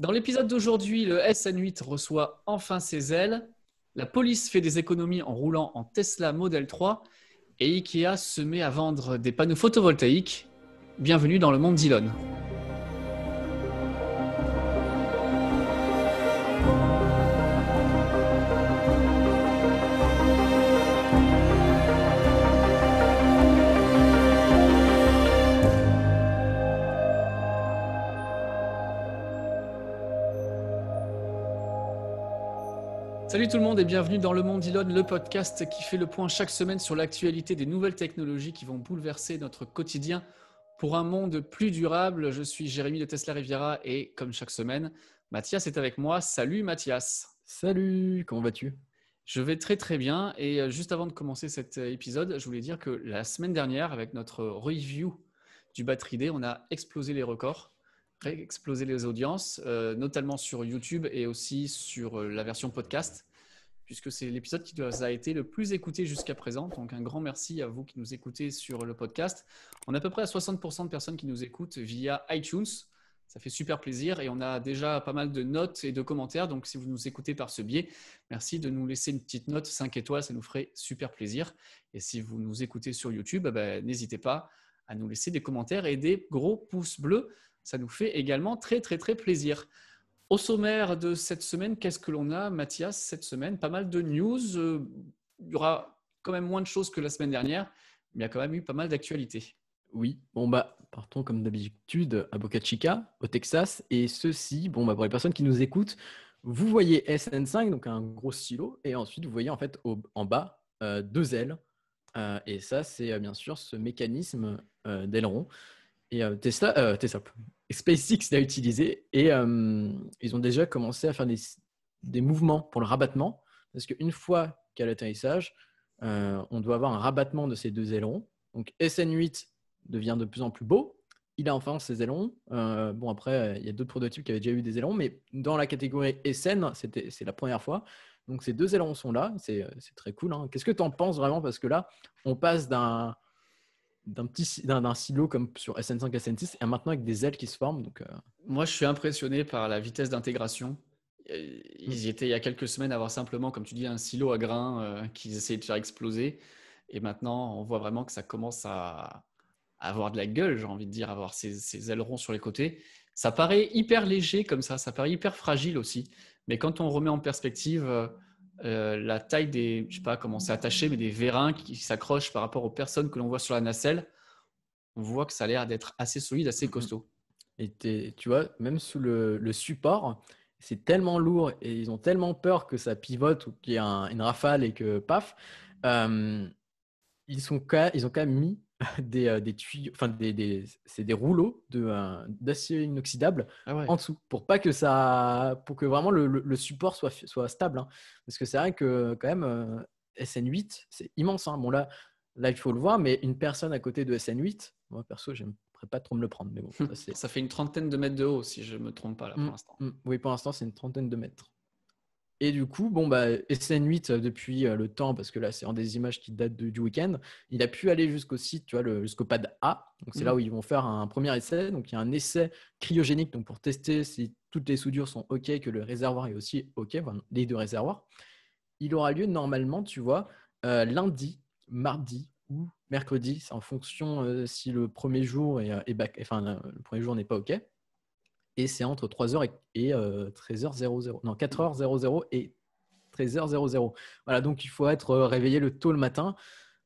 Dans l'épisode d'aujourd'hui, le SN8 reçoit enfin ses ailes, la police fait des économies en roulant en Tesla Model 3 et Ikea se met à vendre des panneaux photovoltaïques. Bienvenue dans le monde d'Elon. Salut tout le monde et bienvenue dans Le Monde Elon, le podcast qui fait le point chaque semaine sur l'actualité des nouvelles technologies qui vont bouleverser notre quotidien pour un monde plus durable. Je suis Jérémy de Tesla Riviera et comme chaque semaine, Mathias est avec moi. Salut Mathias. Salut, comment vas-tu Je vais très très bien et euh, juste avant de commencer cet euh, épisode, je voulais dire que la semaine dernière, avec notre review du Battery Day, on a explosé les records explosé les audiences, euh, notamment sur YouTube et aussi sur la version podcast puisque c'est l'épisode qui a été le plus écouté jusqu'à présent. Donc un grand merci à vous qui nous écoutez sur le podcast. On a à peu près à 60% de personnes qui nous écoutent via iTunes. Ça fait super plaisir et on a déjà pas mal de notes et de commentaires. Donc, si vous nous écoutez par ce biais, merci de nous laisser une petite note 5 étoiles, ça nous ferait super plaisir. Et si vous nous écoutez sur YouTube, eh ben, n'hésitez pas à nous laisser des commentaires et des gros pouces bleus. Ça nous fait également très, très, très plaisir. Au sommaire de cette semaine, qu'est-ce que l'on a, Mathias, cette semaine Pas mal de news. Euh, il y aura quand même moins de choses que la semaine dernière, mais il y a quand même eu pas mal d'actualités. Oui, bon bah partons comme d'habitude à Boca Chica, au Texas, et ceci, bon bah, pour les personnes qui nous écoutent, vous voyez SN5, donc un gros silo, et ensuite vous voyez en fait en bas euh, deux ailes, euh, et ça c'est bien sûr ce mécanisme d'aileron et euh, euh, Tesla, SpaceX l'a utilisé et euh, ils ont déjà commencé à faire des, des mouvements pour le rabattement parce qu'une fois qu'il a l'atterrissage, on doit avoir un rabattement de ces deux ailerons. Donc SN8 devient de plus en plus beau. Il a enfin ses ailerons. bon, après, il y a d'autres prototypes qui avaient déjà eu des ailerons, mais dans la catégorie SN, c'est la première fois. Donc ces deux ailerons sont là. C'est très cool. Hein. Qu'est-ce que tu en penses vraiment Parce que là, on passe d'un d'un petit d'un silo comme sur SN5 SN6 et maintenant avec des ailes qui se forment donc euh. moi je suis impressionné par la vitesse d'intégration mmh. ils y étaient il y a quelques semaines à avoir simplement comme tu dis un silo à grains euh, qu'ils essayaient de faire exploser et maintenant on voit vraiment que ça commence à, avoir de la gueule j'ai envie de dire avoir ces, ces ailerons sur les côtés ça paraît hyper léger comme ça ça paraît hyper fragile aussi mais quand on remet en perspective euh, euh, la taille des, je sais pas comment c'est attaché, mais des vérins qui, s'accrochent par rapport aux personnes que l'on voit sur la nacelle, on voit que ça a l'air d'être assez solide, assez mhm. costaud. Et tu vois, même sous le, support, c'est tellement lourd et ils ont tellement peur que ça pivote ou qu'il y ait une rafale et que paf, euh, ils, sont, ils ont quand même mis Euh, des, tuyaux, enfin des, c'est des rouleaux de euh, d'acier inoxydable ah en dessous pour pas que ça, pour que vraiment le, support soit stable, hein. parce que c'est vrai que quand même euh, SN8 c'est immense. Hein. Bon là, là il faut le voir, mais une personne à côté de SN8, moi perso j'aimerais pas trop me le prendre. Mais ça, fait une trentaine de mètres de haut, si je me trompe pas, là, pour mmh, l'instant. Mmh. oui, pour l'instant, c'est une trentaine de mètres. Et du coup, bon, bah, SN8, euh, depuis euh, le temps, parce que là, c'est en des images qui datent du week-end, il a pu aller jusqu'au site, tu vois, jusqu'au pad A. Donc, c'est là mm. où ils vont faire un premier essai. Donc, il y a un essai cryogénique donc pour tester si toutes les soudures sont OK, que le réservoir est aussi OK, les deux réservoirs. Il aura lieu normalement, tu vois, euh, lundi, mardi ou mercredi, c'est en fonction si le premier jour est, enfin, le premier jour n'est pas OK et c'est entre 3h et, 13h00. Euh, non, 4h00 et 13h00. Voilà, donc il faut être euh, réveillé le tôt le matin.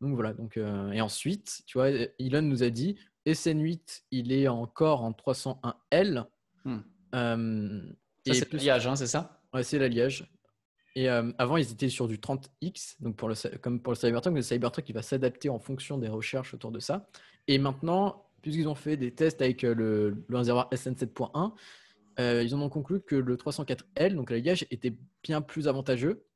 Donc voilà, donc, euh, et ensuite, tu vois, Elon nous a dit, SN8, il est encore en 301L. Hmm. c'est l'alliage, hein, c'est ça Ouais, c'est l'alliage. Et avant, ils étaient sur du 30X, donc pour le, comme pour le Cybertruck, le Cybertruck, il va s'adapter en fonction des recherches autour de ça. Et maintenant, puisqu'ils ont fait des tests avec euh, le, réservoir SN7.1, euh, ils en ont conclu que le 304L, donc l'alliage, était bien plus avantageux.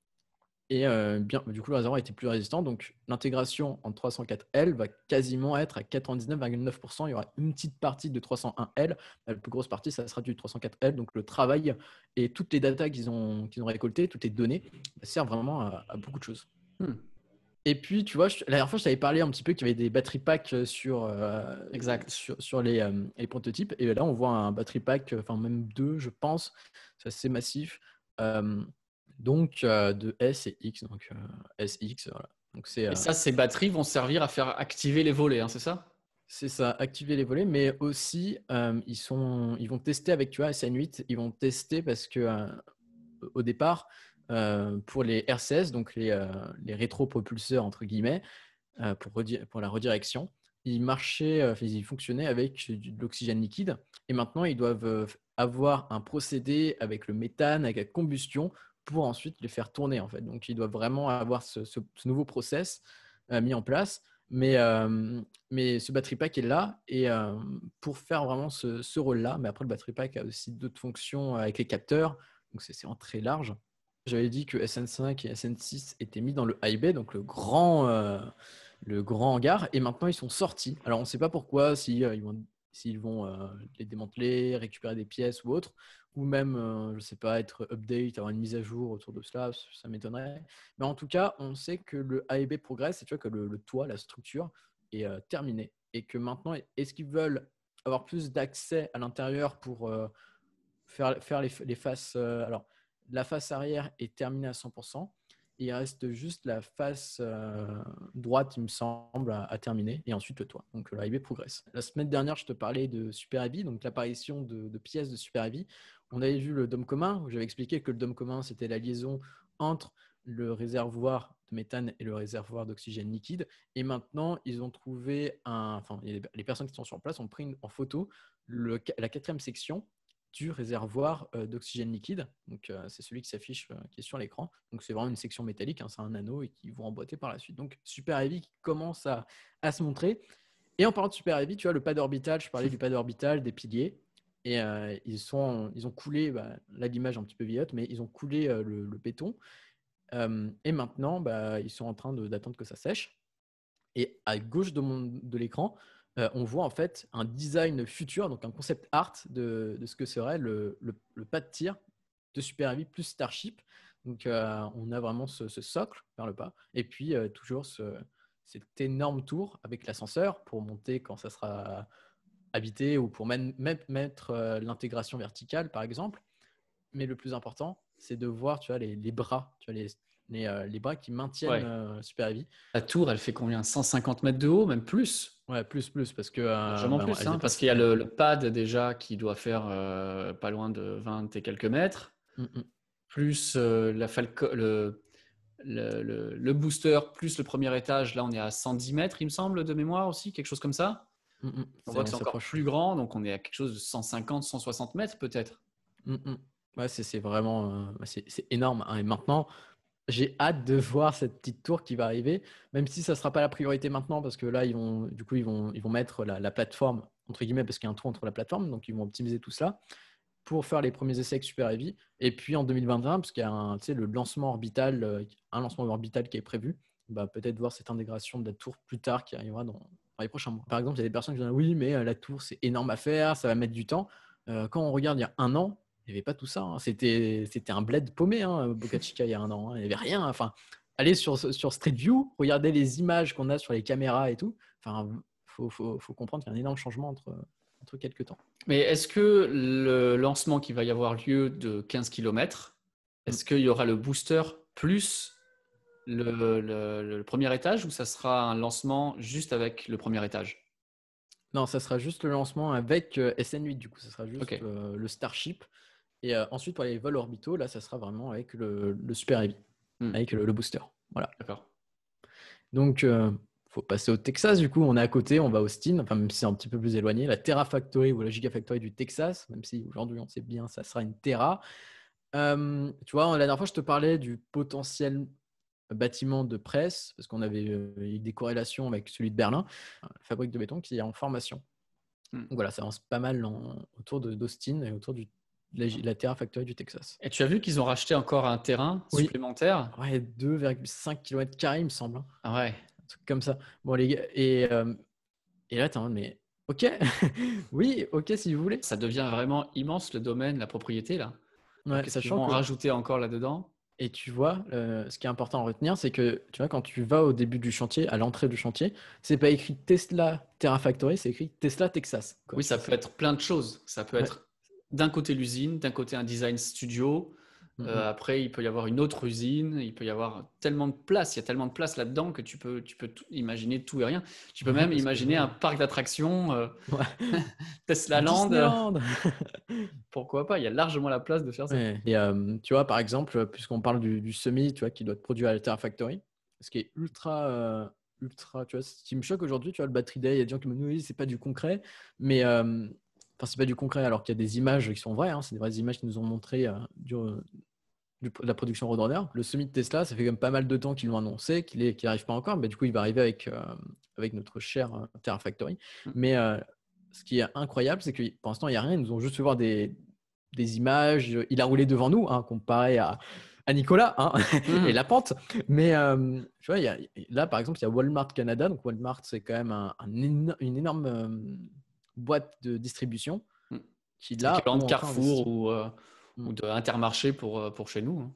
Et euh, bien, du coup, le réservoir était plus résistant. Donc, l'intégration en 304L va quasiment être à 99,9%. Il y aura une petite partie de 301L. La plus grosse partie, ça sera du 304L. Donc, le travail et toutes les datas qu'ils ont, ont récoltées, toutes les données, servent vraiment à, beaucoup de choses. Hmm. Et puis, tu vois, la dernière fois, je t'avais parlé un petit peu qu'il y avait des batteries packs euh, sur, euh, exact. sur, euh, les, prototypes. Et là, on voit un battery pack, enfin même deux, je pense. C'est assez massif. donc, de S et X. Donc, SX, voilà. Donc, c'est, et ça, ces batteries vont servir à faire activer les volets, hein, c'est ça c'est ça, activer les volets, mais aussi ils, sont, ils vont tester avec, tu vois, SN8, ils vont tester parce que au départ, euh, pour les RCS, donc les, rétro euh, les rétropropulseurs entre guillemets, euh, pour, pour, la redirection. Ils marchaient, ils fonctionnaient avec de l'oxygène liquide et maintenant ils doivent avoir un procédé avec le méthane, avec la combustion pour ensuite les faire tourner en fait. Donc ils doivent vraiment avoir ce, nouveau process mis en place. Mais, mais ce battery pack est là et pour faire vraiment ce, rôle-là, mais après le battery pack a aussi d'autres fonctions avec les capteurs, donc c'est, en très large j'avais dit que SN5 et SN6 étaient mis dans le et B, donc le grand, euh, le grand hangar, et maintenant ils sont sortis. Alors on ne sait pas pourquoi, euh, s'ils vont, euh, les démanteler, récupérer des pièces ou autre, ou même, je ne sais pas, être update, avoir une mise à jour autour de cela, ça m'étonnerait. Mais en tout cas, on sait que le A progresse, et tu vois que le, toit, la structure est terminée. Et que maintenant, est-ce qu'ils veulent avoir plus d'accès à l'intérieur pour faire, faire les, les faces alors, la face arrière est terminée à 100%. il reste juste la face euh, droite, il me semble, à, terminer, et ensuite le toit. Donc euh, l'arrivée progresse. La semaine dernière, je te parlais de Super donc l'apparition de, pièces de Super On avait vu le dôme commun, où j'avais expliqué que le dôme commun, c'était la liaison entre le réservoir de méthane et le réservoir d'oxygène liquide. Et maintenant, ils ont trouvé un. les personnes qui sont sur place ont pris en photo la quatrième section du réservoir euh, d'oxygène liquide. Donc, euh, c'est celui qui s'affiche, euh, qui est sur l'écran. Donc, c'est vraiment une section métallique, hein, c'est un anneau et qui vont emboîter par la suite. Donc, Super Heavy qui commence à, se montrer. Et en parlant de Super Heavy, tu vois, le pad orbital, je parlais du pad orbital, des piliers. Et ils, sont, ils ont coulé, bah, là l'image un petit peu vieillotte, mais ils ont coulé le, béton. et maintenant, bah, ils sont en train d'attendre que ça sèche. Et à gauche de, de l'écran, euh, on voit en fait un design futur, donc un concept art de, ce que serait le, pas de tir de Super Heavy plus Starship. Donc euh, on a vraiment ce, socle vers le pas, et puis euh, toujours ce, cet énorme tour avec l'ascenseur pour monter quand ça sera habité ou pour même mettre l'intégration verticale par exemple. Mais le plus important, c'est de voir tu vois, les, bras, tu les, bras qui maintiennent Super Heavy. La tour, elle fait combien 150 mètres de haut, même plus Ouais, plus, plus, parce que. Euh, bah, hein, parce qu'il y a le, pad déjà qui doit faire euh, pas loin de 20 et quelques mètres, mm, mm. plus euh, la Falco, le, le, le, booster, plus le premier étage. Là, on est à 110 mètres, il me semble, de mémoire aussi, quelque chose comme ça. Mm, on voit que c'est encore plus grand, donc on est à quelque chose de 150, 160 mètres peut-être. Ouais, c'est vraiment bah, c'est énorme. Hein, et maintenant, j'ai hâte de voir cette petite tour qui va arriver, même si ça ne sera pas la priorité maintenant, parce que là, ils vont, du coup, ils vont, ils vont mettre la, plateforme, entre guillemets, parce qu'il y a un trou entre la plateforme, donc ils vont optimiser tout cela pour faire les premiers essais avec Super Heavy. Et puis en 2021, parce qu'il y a un, le lancement orbital, euh, un lancement orbital qui est prévu, bah, peut-être voir cette intégration de la tour plus tard qui arrivera dans, les prochains mois. Par exemple, il y a des personnes qui disent oui, mais euh, la tour, c'est énorme à faire, ça va mettre du temps. Euh, quand on regarde il y a un an, il n'y avait pas tout ça. Hein. C'était, c'était un bled paumé, hein, Boca Chica, il y a un an. Hein. Il n'y avait rien. Enfin, allez sur, sur Street View, regardez les images qu'on a sur les caméras et tout. Enfin, faut, faut, faut comprendre qu'il y a un énorme changement entre, entre quelques temps. Mais est-ce que le lancement qui va y avoir lieu de 15 km, mm. est-ce qu'il y aura le booster plus le, premier étage ou ça sera un lancement juste avec le premier étage non, ça sera juste le lancement avec euh, SN8, du coup, ça sera juste euh, le Starship. Et euh, ensuite, pour les vols orbitaux, là, ça sera vraiment avec le, Super Heavy, hmm. avec le, booster. Voilà. D'accord. Donc, euh, faut passer au Texas, du coup, on est à côté, on va à Austin, enfin, même si c'est un petit peu plus éloigné, la Terra Factory ou la Gigafactory du Texas, même si aujourd'hui on sait bien, ça sera une Terra. Euh, tu vois, la dernière fois, je te parlais du potentiel bâtiment de presse, parce qu'on avait euh, eu des corrélations avec celui de Berlin, la fabrique de béton qui est en formation. Hmm. Donc voilà, ça avance pas mal autour d'Austin et autour du la, Terra Factory du Texas. Et tu as vu qu'ils ont racheté encore un terrain supplémentaire Ouais, 2,5 km, il me semble. Hein. Ah ouais. Un truc comme ça. Bon, les gars, et, euh, là, attends, mais ok, oui, ok, si vous voulez. Ça devient vraiment immense le domaine, la propriété, là. Ouais, sachant qu'on vont rajouter encore là-dedans. Et tu vois, euh, ce qui est important à retenir, c'est que tu vois, quand tu vas au début du chantier, à l'entrée du chantier, c'est pas écrit Tesla Terra Factory, c'est écrit Tesla Texas. Oui, ça peut être plein de choses. Ça peut être d'un côté l'usine, d'un côté un design studio. Euh, mhm. après, il peut y avoir une autre usine, il peut y avoir tellement de place, il y a tellement de place là-dedans que tu peux, tu peux imaginer tout et rien. Tu peux même imaginer un parc d'attractions, euh, Tesla Land. Euh. Pourquoi pas Il y a largement la place de faire ça. Et tu vois, par exemple, puisqu'on parle du, semi, tu vois, qui doit être produit à Alter Factory, ce qui est ultra ultra, tu vois, ce qui me aujourd'hui, tu vois, le battery day, il y a des gens qui me disent, c'est pas du concret, mais Enfin, c'est pas du concret, alors qu'il y a des images qui sont vraies. Hein, c'est des vraies images qui nous ont montré euh, du, euh, de la production Roadrunner. Le semi de Tesla, ça fait quand même pas mal de temps qu'ils l'ont annoncé, qu'il est qu'il arrive pas encore. Mais du coup, il va arriver avec, euh, avec notre cher Terra Factory. Mm. Mais ce qui est incroyable, c'est que pour l'instant, il n'y a rien. Ils nous ont juste fait voir des, des images. Il a roulé devant nous, hein, comparé à à Nicolas hein, mm. et la pente. Mais tu vois, y a, là, par exemple, il y a Walmart Canada. Donc, Walmart, c'est quand même un, une énorme boîtes de distribution mm. qui là de Carrefour ou, d'Intermarché euh, mm. ou, de Intermarché pour, euh, pour chez nous. Hein.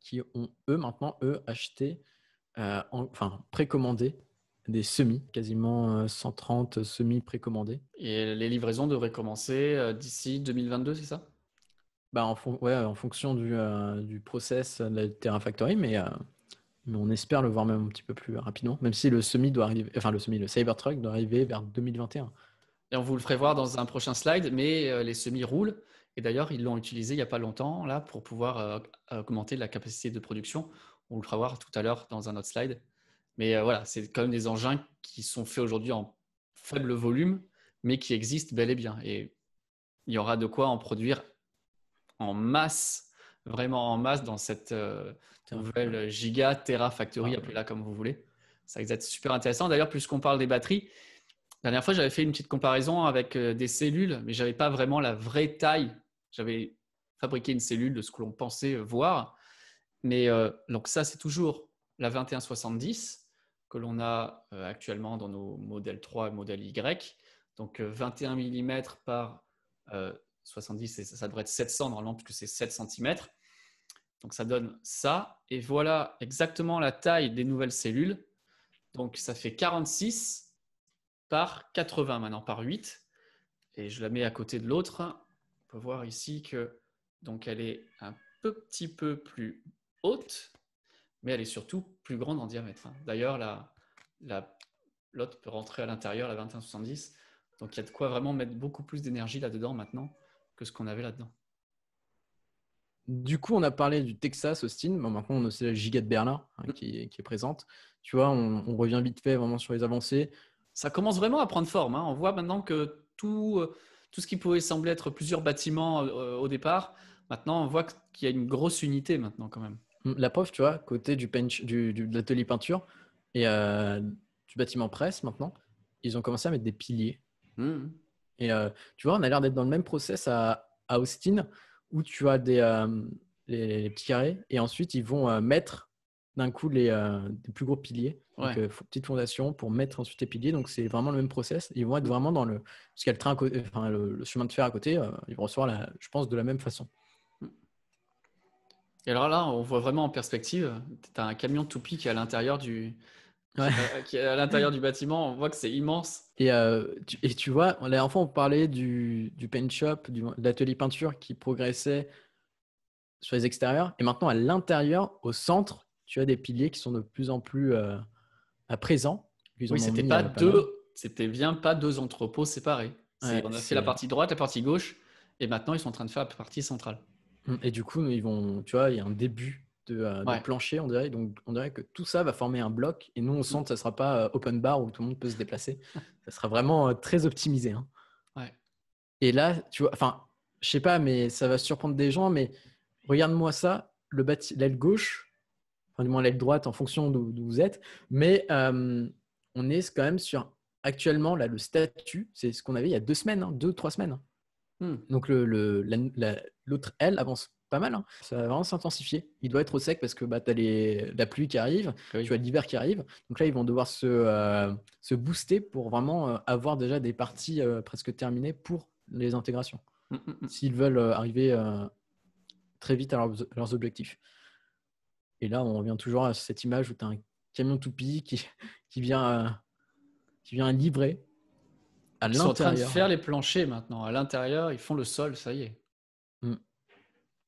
Qui ont eux maintenant eux acheté, euh, enfin précommandé des semis, quasiment 130 semis précommandés. Et les livraisons devraient commencer d'ici 2022, c'est ça bah en, ouais, en fonction du, du process de la Terra Factory, mais, mais on espère le voir même un petit peu plus rapidement, même si le semi doit arriver, enfin le semi, le Cybertruck doit arriver vers 2021 on vous le ferait voir dans un prochain slide, mais euh, les semis roulent. Et d'ailleurs, ils l'ont utilisé il n'y a pas longtemps là pour pouvoir euh, augmenter la capacité de production. On le fera voir tout à l'heure dans un autre slide. Mais euh, voilà, c'est quand même des engins qui sont faits aujourd'hui en faible volume, mais qui existent bel et bien. Et il y aura de quoi en produire en masse, vraiment en masse, dans cette nouvelle giga, terra factory, ah. appelez là comme vous voulez. Ça va être super intéressant. D'ailleurs, puisqu'on parle des batteries, dernière fois, j'avais fait une petite comparaison avec euh, des cellules, mais je n'avais pas vraiment la vraie taille. J'avais fabriqué une cellule de ce que l'on pensait voir. Mais euh, donc ça, c'est toujours la 2170 que l'on a euh, actuellement dans nos modèles 3 et modèle Y. Donc 21 mm par 70, ça, ça, devrait être 700 normalement puisque c'est 7 cm. Donc ça donne ça. Et voilà exactement la taille des nouvelles cellules. Donc ça fait 46 par 80 maintenant, par 8. Et je la mets à côté de l'autre. On peut voir ici que donc elle est un petit peu plus haute, mais elle est surtout plus grande en diamètre. Hein. D'ailleurs, la, la, l'autre peut rentrer à l'intérieur, la 2170. Donc il y a de quoi vraiment mettre beaucoup plus d'énergie là-dedans maintenant que ce qu'on avait là-dedans. Du coup, on a parlé du Texas, Austin. maintenant, on a aussi la giga de Berlin hein, mm. qui, est présente. Tu vois, on, on, revient vite fait vraiment sur les avancées ça commence vraiment à prendre forme. Hein. On voit maintenant que tout, euh, tout ce qui pouvait sembler être plusieurs bâtiments euh, au départ, maintenant on voit qu'il y a une grosse unité maintenant quand même. Hum, la preuve, tu vois, côté du, de l'atelier peinture et euh, du bâtiment presse maintenant, ils ont commencé à mettre des piliers. Hum. Et tu vois, on a l'air d'être dans le même process à, Austin où tu as des, les, petits carrés et ensuite ils vont mettre d'un coup les, euh, plus gros piliers. Donc, euh, petite fondation pour mettre ensuite les piliers. Donc, c'est vraiment le même process. Ils vont être vraiment dans le. train enfin, le, chemin de fer à côté, euh, ils vont recevoir, je pense, de la même façon. Et alors là, on voit vraiment en perspective, tu as un camion toupie qui est à l'intérieur du. qui à l'intérieur du bâtiment, on voit que c'est immense. Et, tu, et tu vois, la dernière fois, on parlait du, du paint shop, de l'atelier peinture qui progressait sur les extérieurs. Et maintenant, à l'intérieur, au centre, tu as des piliers qui sont de plus en plus à euh, bah, présent. oui, c'était pas, deux, c'était bien pas deux entrepôts séparés. C'est on a fait la partie droite, la partie gauche, et maintenant ils sont en train de faire la partie centrale. Hum, et du coup, ils vont, tu vois, il y a un début de, euh, plancher, on dirait. Donc, on dirait que tout ça va former un bloc. Et nous, on centre, que ça sera pas euh, open bar où tout le monde peut se déplacer. ça sera vraiment très optimisé. Hein. Ouais. Et là, tu vois, enfin, je sais pas, mais ça va surprendre des gens. Mais regarde-moi ça. Le l'aile gauche, enfin du moins l'aile droite en fonction d'où vous êtes. Mais euh, on est quand même sur actuellement là le statut, c'est ce qu'on avait il y a deux semaines, hein, deux trois semaines. Hmm. Donc l'autre le, aile avance pas mal, hein. ça va vraiment s'intensifier. Il doit être au sec parce que bah, tu as la pluie qui arrive, ah tu vois l'hiver qui arrive. Donc là, ils vont devoir se, euh, booster pour vraiment euh, avoir déjà des parties presque terminées pour les intégrations, hmm, hmm, s'ils veulent arriver très vite à leurs objectifs. Et là, on revient toujours à cette image où tu as un camion toupie qui, qui vient, euh, qui vient livrer à Ils sont en train de faire les planchers maintenant. À l'intérieur, ils font le sol, ça y est. Mm.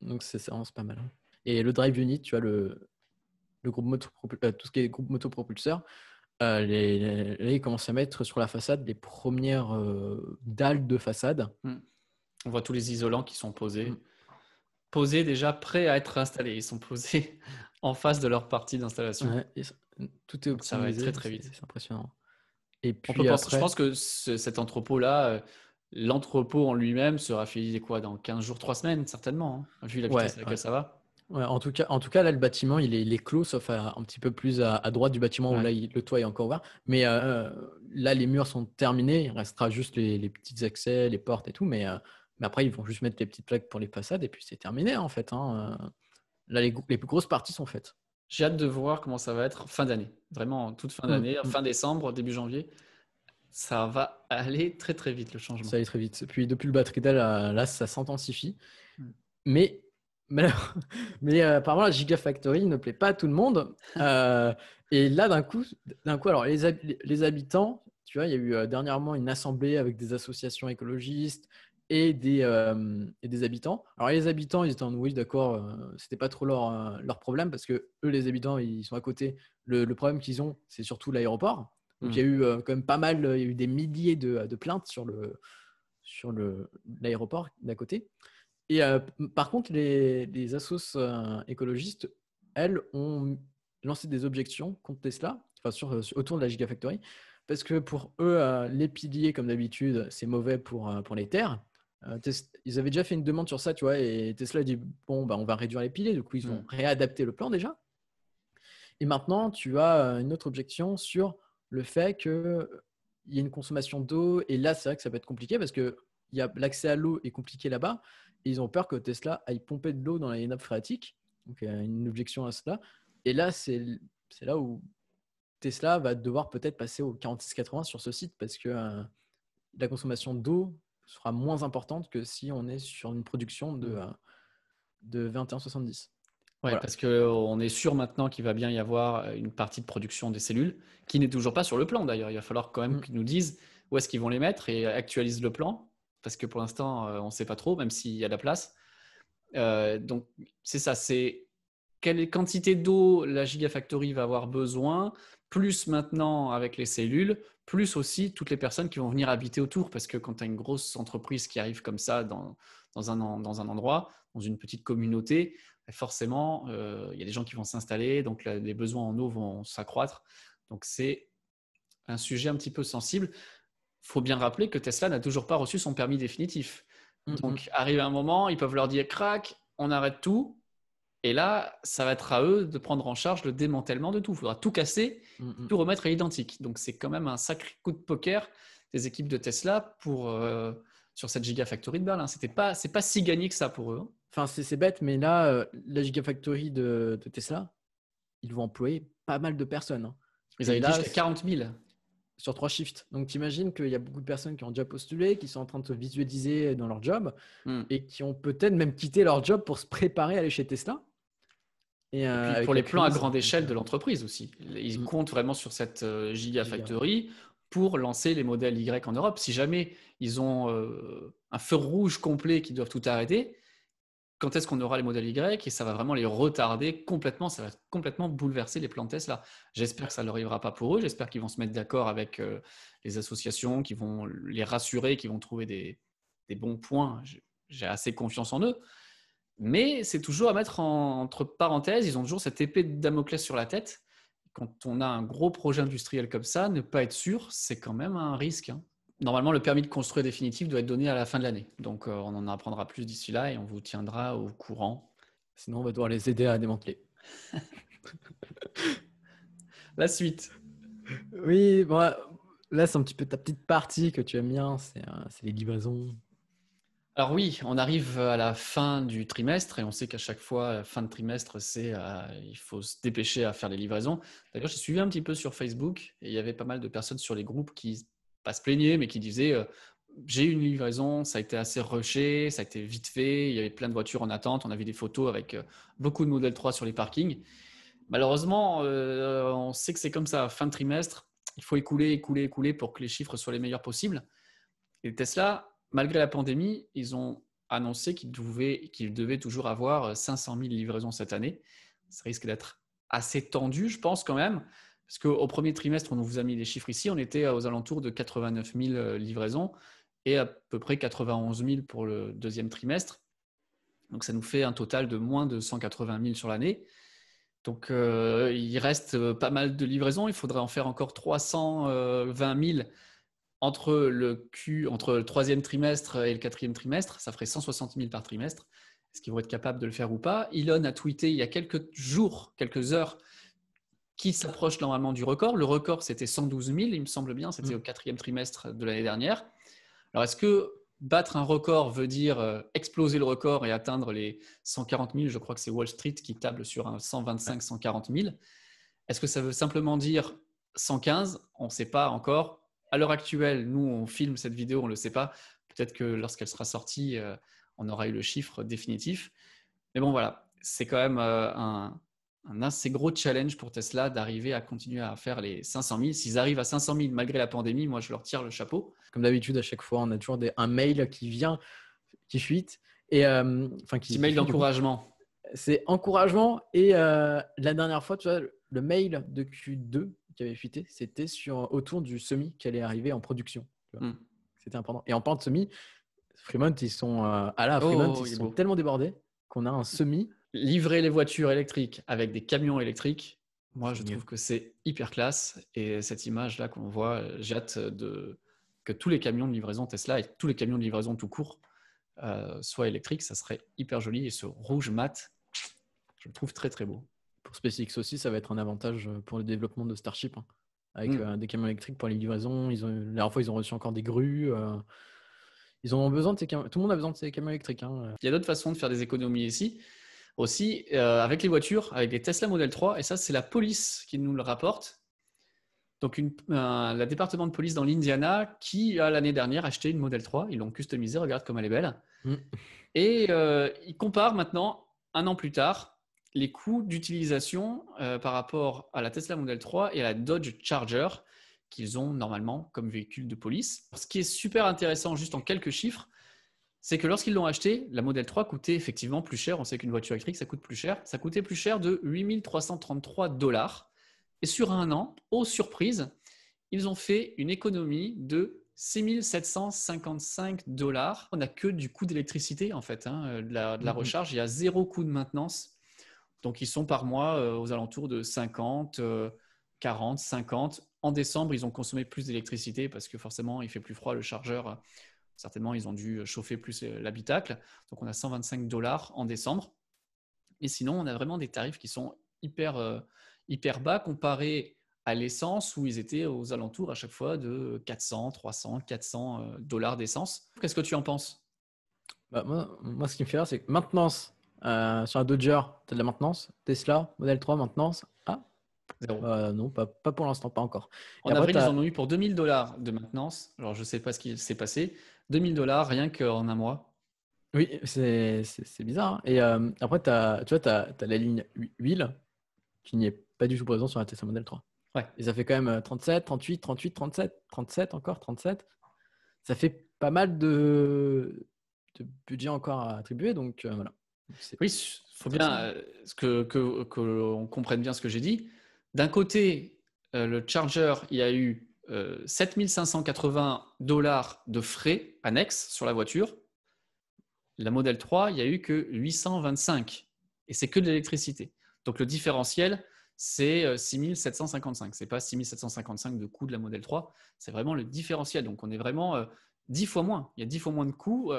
Donc c'est vraiment pas mal. Hein. Et le drive unit, tu vois, le, le groupe moto, euh, tout ce qui est groupe motopropulseur, euh, là, ils commencent à mettre sur la façade les premières dalles de façade. Mm. On voit tous les isolants qui sont posés. Mm. Posés déjà prêts à être installés. Ils sont posés en face de leur partie d'installation. tout est optimisé. Ça va très très vite. C'est impressionnant. Et puis je pense que cet entrepôt-là, euh, l'entrepôt en lui-même sera fini quoi dans 15 jours, 3 semaines, certainement, hein, vu la vitesse à laquelle ça va. en, tout cas, en tout cas, là, le bâtiment, il est, clos, sauf un petit peu plus à, droite du bâtiment où là, le toit est encore ouvert. Mais euh, euh, là, les murs sont terminés. Il restera juste les, petits accès, les portes et tout. Mais, mais, après, ils vont juste mettre des petites plaques pour les façades et puis c'est terminé, en fait. Hein, Là, les, plus grosses parties sont faites. J'ai hâte de voir comment ça va être fin d'année. Vraiment, toute fin mm, d'année, mm. fin décembre, début janvier. Ça va aller très très vite le changement. Ça va aller très vite. Puis depuis le batterie d'elle, là, ça s'intensifie. Mm. Mais mais, mais euh, apparemment, la Gigafactory ne plaît pas à tout le monde. Euh, et là, d'un coup, d'un coup, alors les, les, habitants, tu vois, il y a eu euh, dernièrement une assemblée avec des associations écologistes, et des, euh, et des habitants. Alors les habitants, ils étaient en oui, d'accord, euh, c'était pas trop leur, euh, leur, problème parce que eux, les habitants, ils sont à côté. Le, le problème qu'ils ont, c'est surtout l'aéroport. Donc il y a mm. eu quand même pas mal, il y a eu des milliers de, de plaintes sur le sur le l'aéroport d'à côté. Et par contre, les, les assos écologistes, elles, ont lancé des objections contre Tesla, sur, autour de la Gigafactory, parce que pour eux, les piliers, comme d'habitude, c'est mauvais pour, pour les terres. Euh, ils avaient déjà fait une demande sur ça, tu vois, et Tesla a dit bon, bah, on va réduire les piliers. Du coup, ils ont hmm. réadapté le plan déjà. Et maintenant, tu as euh, une autre objection sur le fait qu'il y a une consommation d'eau. Et là, c'est vrai que ça peut être compliqué parce que l'accès à l'eau est compliqué là-bas. Et ils ont peur que Tesla aille pomper de l'eau dans les nappes phréatiques. Donc, il y a une objection à cela. Et là, c'est là où Tesla va devoir peut-être passer au 4680 sur ce site parce que euh, la consommation d'eau sera moins importante que si on est sur une production de, mm. euh, de 21,70. Oui, parce qu'on euh, est sûr maintenant qu'il va bien y avoir euh, une partie de production des cellules qui n'est toujours pas sur le plan d'ailleurs. Il va falloir quand même mm. qu'ils nous disent où est-ce qu'ils vont les mettre et actualisent le plan parce que pour l'instant, on ne sait pas trop, même s'il y a de la place. donc, c'est ça, c'est quelle quantité d'eau la Gigafactory va avoir besoin, plus maintenant avec les cellules, plus aussi toutes les personnes qui vont venir habiter autour, parce que quand tu as une grosse entreprise qui arrive comme ça dans, dans, un, endroit, dans une petite communauté, bah, forcément, euh, il y a des gens qui vont s'installer, donc les besoins en eau vont s'accroître. Donc c'est un sujet un petit peu sensible. il faut bien rappeler que Tesla n'a toujours pas reçu son permis définitif. Mm-hmm. Donc arrive un moment, ils peuvent leur dire, crac, on arrête tout, et là, ça va être à eux de prendre en charge le démantèlement de tout. Il faudra tout casser, mm, mm. tout remettre à l'identique. Donc c'est quand même un sacré coup de poker des équipes de Tesla pour, euh, sur cette Gigafactory de Berlin. C'était pas, c'est pas si gagné que ça pour eux. Hein. Enfin, c'est bête, mais là, euh, la Gigafactory de, Tesla, ils vont employer pas mal de personnes. Hein. Ils avaient déjà 40 000 sur trois shifts. Donc, tu imagines qu'il y a beaucoup de personnes qui ont déjà postulé, qui sont en train de se visualiser dans leur job mm. et qui ont peut-être même quitté leur job pour se préparer à aller chez Tesla. Et, euh, pour les plans à grande échelle euh, de l'entreprise aussi. Ils mm. comptent vraiment sur cette euh, gigafactory pour lancer les modèles Y en Europe. Si jamais ils ont un feu rouge complet qui doivent tout arrêter, quand est-ce qu'on aura les modèles Y et ça va vraiment les retarder complètement, ça va complètement bouleverser les plans Tesla. J'espère que ça ne leur arrivera pas pour eux, j'espère qu'ils vont se mettre d'accord avec les associations, qu'ils vont les rassurer, qu'ils vont trouver des bons points. J'ai assez confiance en eux, mais c'est toujours à mettre entre parenthèses, ils ont toujours cette épée de Damoclès sur la tête. Quand on a un gros projet industriel comme ça, ne pas être sûr, c'est quand même un risque. Hein. Normalement, le permis de construire définitif doit être donné à la fin de l'année. Donc, euh, on en apprendra plus d'ici là et on vous tiendra au courant. Sinon, on va devoir les aider à démanteler. la suite. Oui, bon, là, c'est un petit peu ta petite partie que tu aimes bien. C'est euh, les livraisons, alors oui, on arrive à la fin du trimestre et on sait qu'à chaque fois, fin de trimestre, c'est euh, il faut se dépêcher à faire les livraisons. D'ailleurs, j'ai suivi un petit peu sur Facebook et il y avait pas mal de personnes sur les groupes qui pas se plaignaient, mais qui disaient euh, j'ai eu une livraison, ça a été assez rushé, ça a été vite fait, il y avait plein de voitures en attente, on avait des photos avec euh, beaucoup de modèles 3 sur les parkings. Malheureusement, on sait que c'est comme ça, fin de trimestre, il faut écouler, écouler, écouler pour que les chiffres soient les meilleurs possibles. Et Tesla, malgré la pandémie, ils ont annoncé qu'ils devaient, toujours avoir 500 euh, 000 livraisons cette année. Ça risque d'être assez tendu, je pense, quand même. Parce qu'au premier trimestre, on vous a mis les chiffres ici, on était aux alentours de 89 000 euh, livraisons et à peu près 91 000 pour le deuxième trimestre. Donc ça nous fait un total de moins de 180 000 sur l'année. Donc euh, il reste pas mal de livraisons, il faudrait en faire encore 320 000 entre le Q, entre le troisième trimestre et le quatrième trimestre, ça ferait 160 000 par trimestre. Est-ce qu'ils vont être capables de le faire ou pas Elon a tweeté il y a quelques jours, quelques heures, qui s'approche normalement du record. Le record, c'était 112 000, il me semble bien, c'était mm. au quatrième trimestre de l'année dernière. Alors, est-ce que battre un record veut dire euh, exploser le record et atteindre les 140 000 Je crois que c'est Wall Street qui table sur un 125 140 000. Est-ce que ça veut simplement dire 115 On ne sait pas encore à l'heure actuelle, nous, on filme cette vidéo, on ne le sait pas. Peut-être que lorsqu'elle sera sortie, euh, on aura eu le chiffre définitif. Mais bon, voilà, c'est quand même euh, un, assez gros challenge pour Tesla d'arriver à continuer à faire les 500 000. S'ils arrivent à 500 000 malgré la pandémie, moi, je leur tire le chapeau. Comme d'habitude, à chaque fois, on a toujours un mail qui vient, qui fuite. Et, un euh, enfin, qui, mail d'encouragement. C'est encouragement. Et la dernière fois, tu vois, le mail de Q2, qui avait fuité, c'était sur autour du semi qui allait arriver en production. Hmm. C'était important. Et en parlant de semi, Fremont, ils sont euh, à la oh, Fremont, ils sont tellement débordés qu'on a un semi livrer les voitures électriques avec des camions électriques. Moi, je trouve que c'est hyper classe. Et cette image là qu'on voit, j'ai de que tous les camions de livraison Tesla et tous les camions de livraison tout court euh, soient électriques. Ça serait hyper joli. Et ce rouge mat, je le trouve très très beau pour SpaceX aussi, ça va être un avantage euh, pour le développement de Starship. Hein. avec mm. euh, des camions électriques pour les livraisons. Ils ont, la dernière fois, ils ont reçu encore des grues. Euh. ils ont besoin de Tout le monde a besoin de ces camions électriques. Hein, Il y a d'autres façons de faire des économies ici. Aussi, avec les voitures, avec les Tesla Model 3. Et ça, c'est la police qui nous le rapporte. Donc, une, la département de police dans l'Indiana qui a l'année dernière acheté une Model 3. Ils l'ont customisée. Regarde comme elle est belle. Mm. Et ils comparent maintenant, un an plus tard, les coûts d'utilisation euh, par rapport à la Tesla Model 3 et à la Dodge Charger qu'ils ont normalement comme véhicule de police. Ce qui est super intéressant, juste en quelques chiffres, c'est que lorsqu'ils l'ont acheté, la Model 3 coûtait effectivement plus cher. On sait qu'une voiture électrique, ça coûte plus cher. Ça coûtait plus cher de 8333 dollars. Et sur un an, aux surprises, ils ont fait une économie de 755 dollars. On n'a que du coût d'électricité, en fait, hein, de, la, de la mm-hmm. recharge. Il y a zéro coût de maintenance donc, ils sont par mois euh, aux alentours de 50, 40, 50. En décembre, ils ont consommé plus d'électricité parce que forcément, il fait plus froid, le chargeur, euh, certainement, ils ont dû euh, chauffer plus l'habitacle. Donc, on a 125 dollars en décembre. Et sinon, on a vraiment des tarifs qui sont hyper, hyper bas comparés à l'essence où ils étaient aux alentours à chaque fois de 400, 300, 400 dollars d'essence. Qu'est-ce que tu en penses bah, moi, moi, ce qui me fait rire, c'est que maintenance, euh, sur un Dodger, tu as de la maintenance. Tesla, modèle 3, maintenance. Ah euh, non, pas, pour l'instant, pas encore. En avril, ils en ont eu pour 2000 dollars de maintenance. Alors, je ne sais pas ce qui s'est passé. 2000 dollars rien qu'en un mois. Oui, c'est bizarre. Hein. Et euh, après, tu vois, tu as, la ligne huile qui n'est pas du tout présente sur la Tesla Model 3. Ouais. Et ça fait quand même 37, 38, 38, 37, 37 encore, 37. Ça fait pas mal de, budget encore à attribuer. Donc, voilà. Oui, il faut bien qu'on euh, que, que, comprenne bien ce que j'ai dit. D'un côté, euh, le Charger, il y a eu 7580 euh, dollars de frais annexes sur la voiture. La Model 3, il n'y a eu que 825. Et c'est que de l'électricité. Donc le différentiel, c'est 6755. Ce n'est pas 6755 de coût de la Model 3. C'est vraiment le différentiel. Donc on est vraiment 10 fois moins. Il y a 10 fois moins de coûts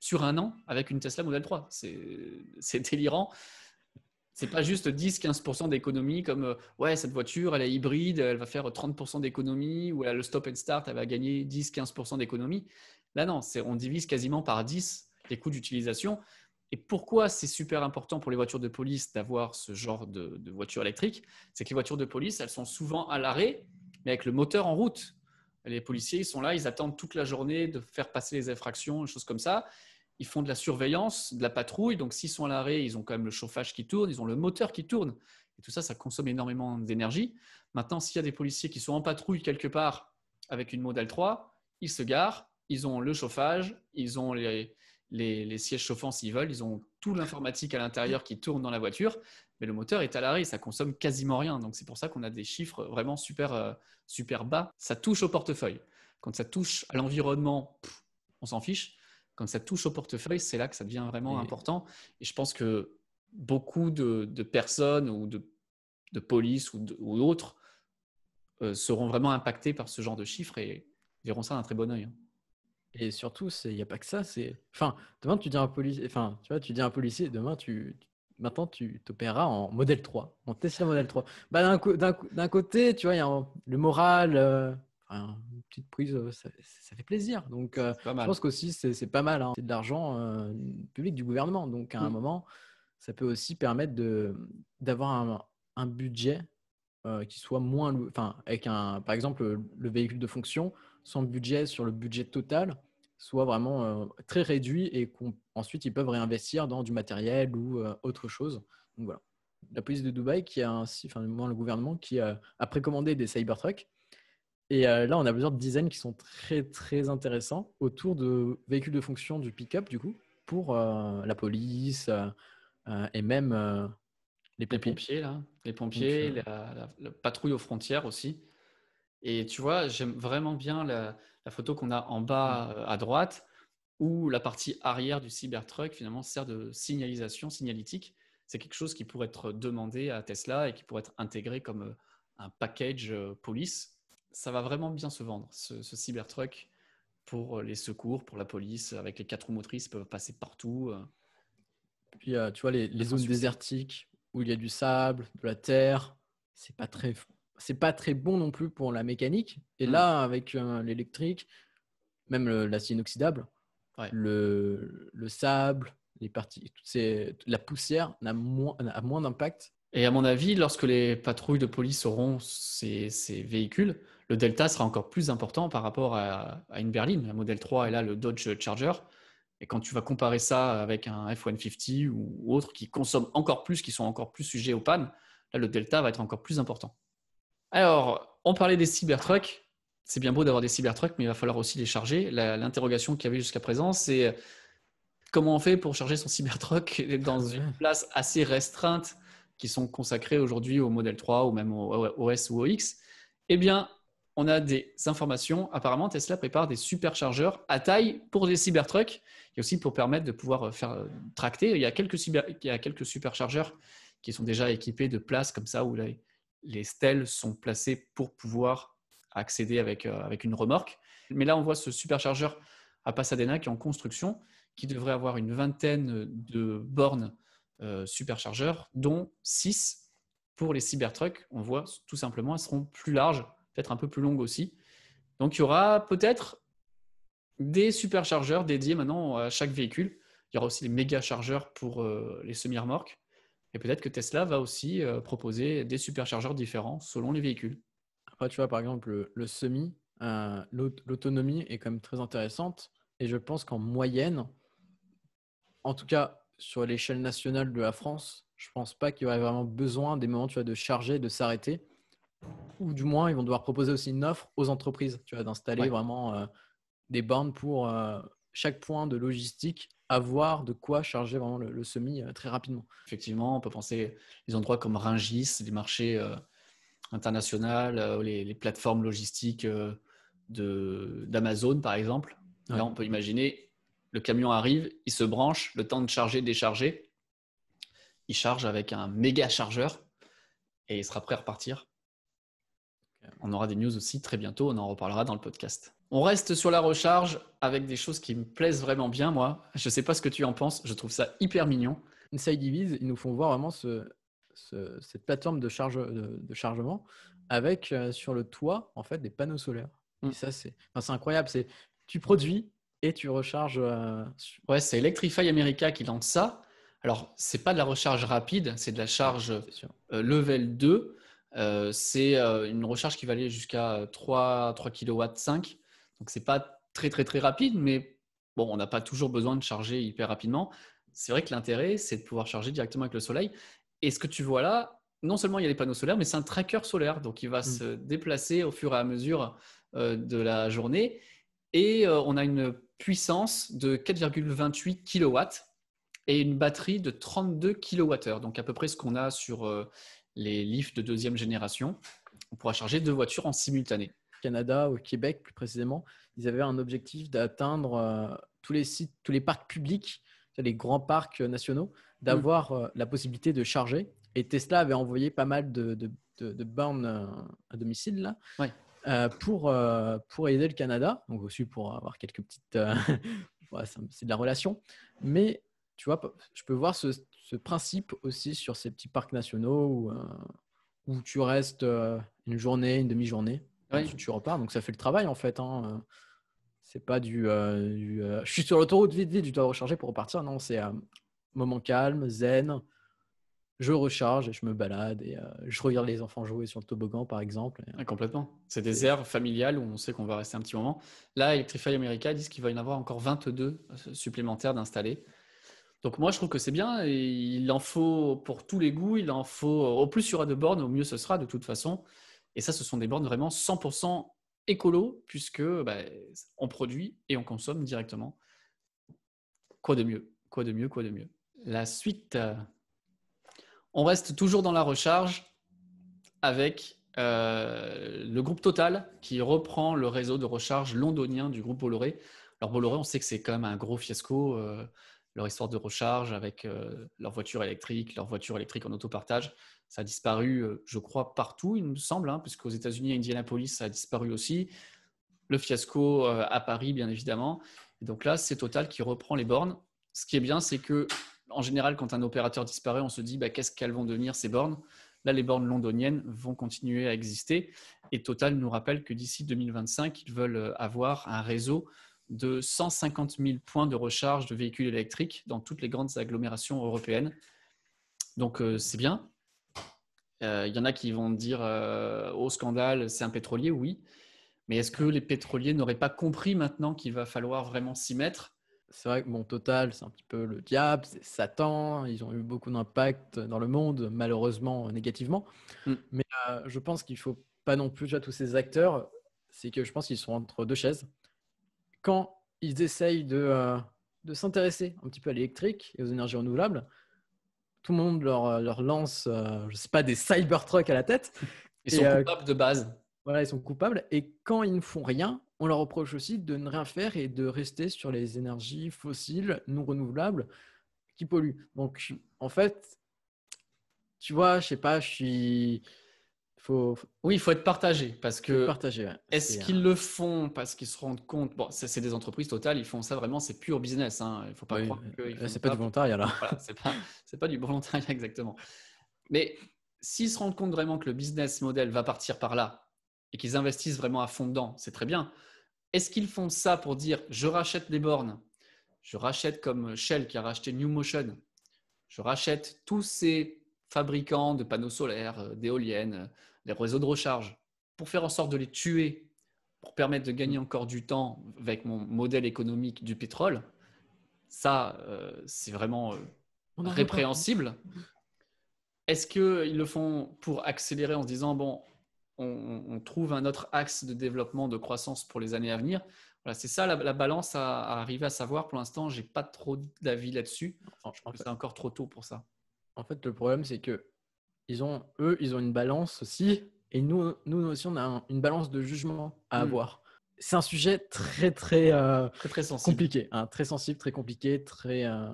sur un an avec une Tesla Model 3. C'est délirant. C'est pas juste 10-15% d'économie comme euh, ouais, cette voiture, elle est hybride, elle va faire 30% d'économie ou elle a le stop and start, elle va gagner 10-15% d'économie. Là, non, on divise quasiment par 10 les coûts d'utilisation. Et pourquoi c'est super important pour les voitures de police d'avoir ce genre de, voiture électrique, C'est que les voitures de police, elles sont souvent à l'arrêt, mais avec le moteur en route. Les policiers, ils sont là, ils attendent toute la journée de faire passer les infractions, des choses comme ça ils font de la surveillance, de la patrouille. Donc, s'ils sont à l'arrêt, ils ont quand même le chauffage qui tourne, ils ont le moteur qui tourne. Et tout ça, ça consomme énormément d'énergie. Maintenant, s'il y a des policiers qui sont en patrouille quelque part avec une Model 3, ils se garent, ils ont le chauffage, ils ont les, les sièges chauffants s'ils veulent, ils ont tout l'informatique à l'intérieur qui tourne dans la voiture, mais le moteur est à l'arrêt, ça consomme quasiment rien. Donc, c'est pour ça qu'on a des chiffres vraiment super, euh, super bas. Ça touche au portefeuille. Quand ça touche à l'environnement, on s'en fiche comme ça touche au portefeuille, c'est là que ça devient vraiment important. Et je pense que beaucoup de, personnes ou de, de police ou d'autres euh, seront vraiment impactés par ce genre de chiffres et verront ça d'un très bon oeil. Hein. Et surtout, il n'y a pas que ça. C'est, enfin, demain tu dis un policier, enfin, tu vois, tu dis un policier, demain tu, maintenant tu t'opéreras en modèle 3, en Tesla modèle 3. Bah, d'un, côté, tu vois, il y a le moral, euh, une petite prise, euh, ça, fait plaisir. Donc, euh, je pense qu'aussi, c'est pas mal. Hein. C'est de l'argent euh, public du gouvernement. Donc, à un mm. moment, ça peut aussi permettre d'avoir un, budget qui soit moins. Enfin, avec un, par exemple, le véhicule de fonction, son budget sur le budget total soit vraiment très réduit et qu'ensuite ils peuvent réinvestir dans du matériel ou autre chose. Donc voilà. La police de Dubaï qui a ainsi, enfin, le gouvernement qui a, a précommandé des Cybertrucks et euh, là, on a plusieurs dizaines qui sont très très intéressants autour de véhicules de fonction du pick-up, du coup, pour euh, la police euh, et même les, pompiers. les, pompiers. là. Les pompiers, la, patrouille aux frontières aussi. Et tu vois, j'aime vraiment bien la, la photo qu'on a en bas mm. à droite, où la partie arrière du Cybertruck finalement sert de signalisation, signalétique. C'est quelque chose qui pourrait être demandé à Tesla et qui pourrait être intégré comme un package police ça va vraiment bien se vendre, ce, Cybertruck, pour euh, les secours, pour la police, avec les quatre roues motrices, qui peuvent passer partout. Euh. Puis, euh, tu vois, les, zones désertiques où il y a du sable, de la terre, c'est pas très, c'est pas très bon non plus pour la mécanique. Et mm. là, avec l'électrique, même l'acier inoxydable, le, le, sable, les parties, toutes la poussière n'a moins, a moins d'impact. Et à mon avis, lorsque les patrouilles de police auront ces véhicules, le delta sera encore plus important par rapport à, une berline. La modèle 3 et là le Dodge Charger. Et quand tu vas comparer ça avec un F-150 ou autre qui consomme encore plus, qui sont encore plus sujets aux pannes, là, le delta va être encore plus important. Alors, on parlait des Cybertrucks. C'est bien beau d'avoir des Cybertrucks, mais il va falloir aussi les charger. L'interrogation qu'il y avait jusqu'à présent, c'est euh, comment on fait pour charger son Cybertruck dans une place assez restreinte qui sont consacrées aujourd'hui au modèle 3 ou même au OS ou au X Eh bien, on a des informations. Apparemment, Tesla prépare des superchargeurs à taille pour des Cybertrucks, et aussi pour permettre de pouvoir euh, faire euh, tracter. Il y a quelques, superchargeurs qui sont déjà équipés de places comme ça où les, stèles sont placées pour pouvoir accéder euh, avec, une remorque. Mais là, on voit ce superchargeur à Pasadena qui est en construction, qui devrait avoir une vingtaine de bornes superchargeurs, dont 6 pour les Cybertrucks. On voit tout simplement, elles seront plus larges peut-être un peu plus longue aussi. Donc il y aura peut-être des superchargeurs dédiés maintenant à chaque véhicule. Il y aura aussi des méga chargeurs pour euh, les semi-remorques. Et peut-être que Tesla va aussi euh, proposer des superchargeurs différents selon les véhicules. Après, tu vois, par exemple, le, semi, euh, l'autonomie est quand même très intéressante. Et je pense qu'en moyenne, en tout cas sur l'échelle nationale de la France, je ne pense pas qu'il y aurait vraiment besoin des moments tu vois, de charger, de s'arrêter ou du moins, ils vont devoir proposer aussi une offre aux entreprises, tu vois, d'installer vraiment euh, des bornes pour euh, chaque point de logistique, avoir de quoi charger vraiment le, semi euh, très rapidement. Effectivement, on peut penser les endroits comme Ringis, les marchés internationaux, les, plateformes logistiques d'Amazon, par exemple. Là, on peut imaginer, le camion arrive, il se branche, le temps de charger, décharger, il charge avec un méga chargeur et il sera prêt à repartir on aura des news aussi très bientôt, on en reparlera dans le podcast. On reste sur la recharge avec des choses qui me plaisent vraiment bien, moi. Je ne sais pas ce que tu en penses, je trouve ça hyper mignon. Inside divise ils nous font voir vraiment cette plateforme de, charge, de, chargement avec euh, sur le toit en fait des panneaux solaires. Mm. ça, c'est incroyable. C'est tu produis et tu recharges. Euh, c'est Electrify America qui lance ça. Alors, c'est pas de la recharge rapide, c'est de la charge euh, level 2 euh, c'est euh, une recharge qui va aller jusqu'à 3, 3 kW 5. Donc c'est pas très très très rapide, mais bon, on n'a pas toujours besoin de charger hyper rapidement. C'est vrai que l'intérêt, c'est de pouvoir charger directement avec le soleil. Et ce que tu vois là, non seulement il y a les panneaux solaires, mais c'est un tracker solaire. Donc il va mm. se déplacer au fur et à mesure euh, de la journée. Et on a une puissance de 4,28 kW et une batterie de 32 kWh, donc à peu près ce qu'on a sur les lifts de deuxième génération, on pourra charger deux voitures en simultané. Canada, au Québec plus précisément, ils avaient un objectif d'atteindre euh, tous les sites, tous les parcs publics, les grands parcs euh, nationaux, d'avoir mm. euh, la possibilité de charger. Et Tesla avait envoyé pas mal de, de, bornes à domicile là, pour, pour aider le Canada, donc aussi pour avoir quelques petites. c'est de la relation. Mais tu vois, je peux voir ce, principe aussi sur ces petits parcs nationaux où, euh, où tu restes euh, une journée, une demi-journée, tu, repars. Donc ça fait le travail en fait. Hein. Euh. C'est pas du, je suis sur l'autoroute, vite, vite, je dois recharger pour repartir. Non, c'est moment calme, zen. Je recharge et je me balade et je regarde les enfants jouer sur le toboggan par exemple. Ah, complètement. C'est des aires familiales où on sait qu'on va rester un petit moment. Là, Electrify America disent qu'il va y en avoir encore 22 supplémentaires d'installés. Donc moi, je trouve que c'est bien. Et il en faut pour tous les goûts. Il en faut. Euh, au plus il y aura de bornes, au mieux ce sera de toute façon. Et ça, ce sont des bornes vraiment 100% écolo, puisque bah, on produit et on consomme directement. Quoi de mieux Quoi de mieux Quoi de mieux La suite. Euh, on reste toujours dans la recharge avec euh, le groupe Total qui reprend le réseau de recharge londonien du groupe Bolloré. Alors Bolloré, on sait que c'est quand même un gros fiasco leur histoire de recharge avec euh, leur voiture électrique, leur voiture électrique en autopartage. Ça a disparu, euh, je crois, partout, il me semble, hein, puisqu'aux États-Unis, à Indianapolis, ça a disparu aussi. Le fiasco euh, à Paris, bien évidemment. Et donc là, c'est Total qui reprend les bornes. Ce qui est bien, c'est que, en général, quand un opérateur disparaît, on se dit bah, qu'est-ce qu'elles vont devenir ces bornes Là, les bornes londoniennes vont continuer à exister. Et Total nous rappelle que d'ici 2025, ils veulent avoir un réseau de 150 000 points de recharge de véhicules électriques dans toutes les grandes agglomérations européennes. Donc euh, c'est bien. Euh, il y en a qui vont dire euh, au scandale, c'est un pétrolier, oui. Mais est-ce que les pétroliers n'auraient pas compris maintenant qu'il va falloir vraiment s'y mettre C'est vrai que Total, c'est un petit peu le diable, c'est Satan. Ils ont eu beaucoup d'impact dans le monde, malheureusement négativement. Mm. Mais je pense qu'il faut pas non plus déjà tous ces acteurs. C'est que je pense qu'ils sont entre deux chaises quand ils essayent euh, de, s'intéresser un petit peu à l'électrique et aux énergies renouvelables, tout le monde leur, euh, leur lance, euh, je sais pas, des cybertrucks à la tête. Ils sont coupables de base. Voilà, ils sont coupables. Et quand ils ne font rien, on leur reproche aussi de ne rien faire et de rester sur les énergies fossiles, non renouvelables, qui polluent. Donc, en fait, tu vois, je sais pas, je suis oui, il faut être partagé parce que partagé, est-ce qu'ils euh, le font parce qu'ils se rendent compte Bon, c'est des entreprises totales, ils font ça vraiment, c'est pur business. Hein. Il faut pas croire euh, que c'est pas, du volontariat là. c'est pas, du volontariat exactement. Mais s'ils se rendent compte vraiment que le business model va partir par là et qu'ils investissent vraiment à fond dedans, c'est très bien. Est-ce qu'ils font ça pour dire je rachète des bornes, je rachète comme Shell qui a racheté New Motion, je rachète tous ces fabricants de panneaux solaires, euh, d'éoliennes, euh, des réseaux de recharge, pour faire en sorte de les tuer, pour permettre de gagner mm. encore du temps avec mon modèle économique du pétrole, ça, euh, c'est vraiment répréhensible. Mm-hmm. Est-ce qu'ils le font pour accélérer en se disant, bon, on, trouve un autre axe de développement, de croissance pour les années à venir voilà, c'est ça la, balance à, à, arriver à savoir. Pour l'instant, j'ai pas trop d'avis là-dessus. Je pense que c'est encore trop tôt pour ça. En fait, le problème, c'est que ils ont, eux, ils ont une balance aussi, et nous, nous aussi, on a une balance de jugement à hmm. avoir. C'est un sujet très, très, euh, très, très compliqué, hein, très sensible, très compliqué, très. Euh,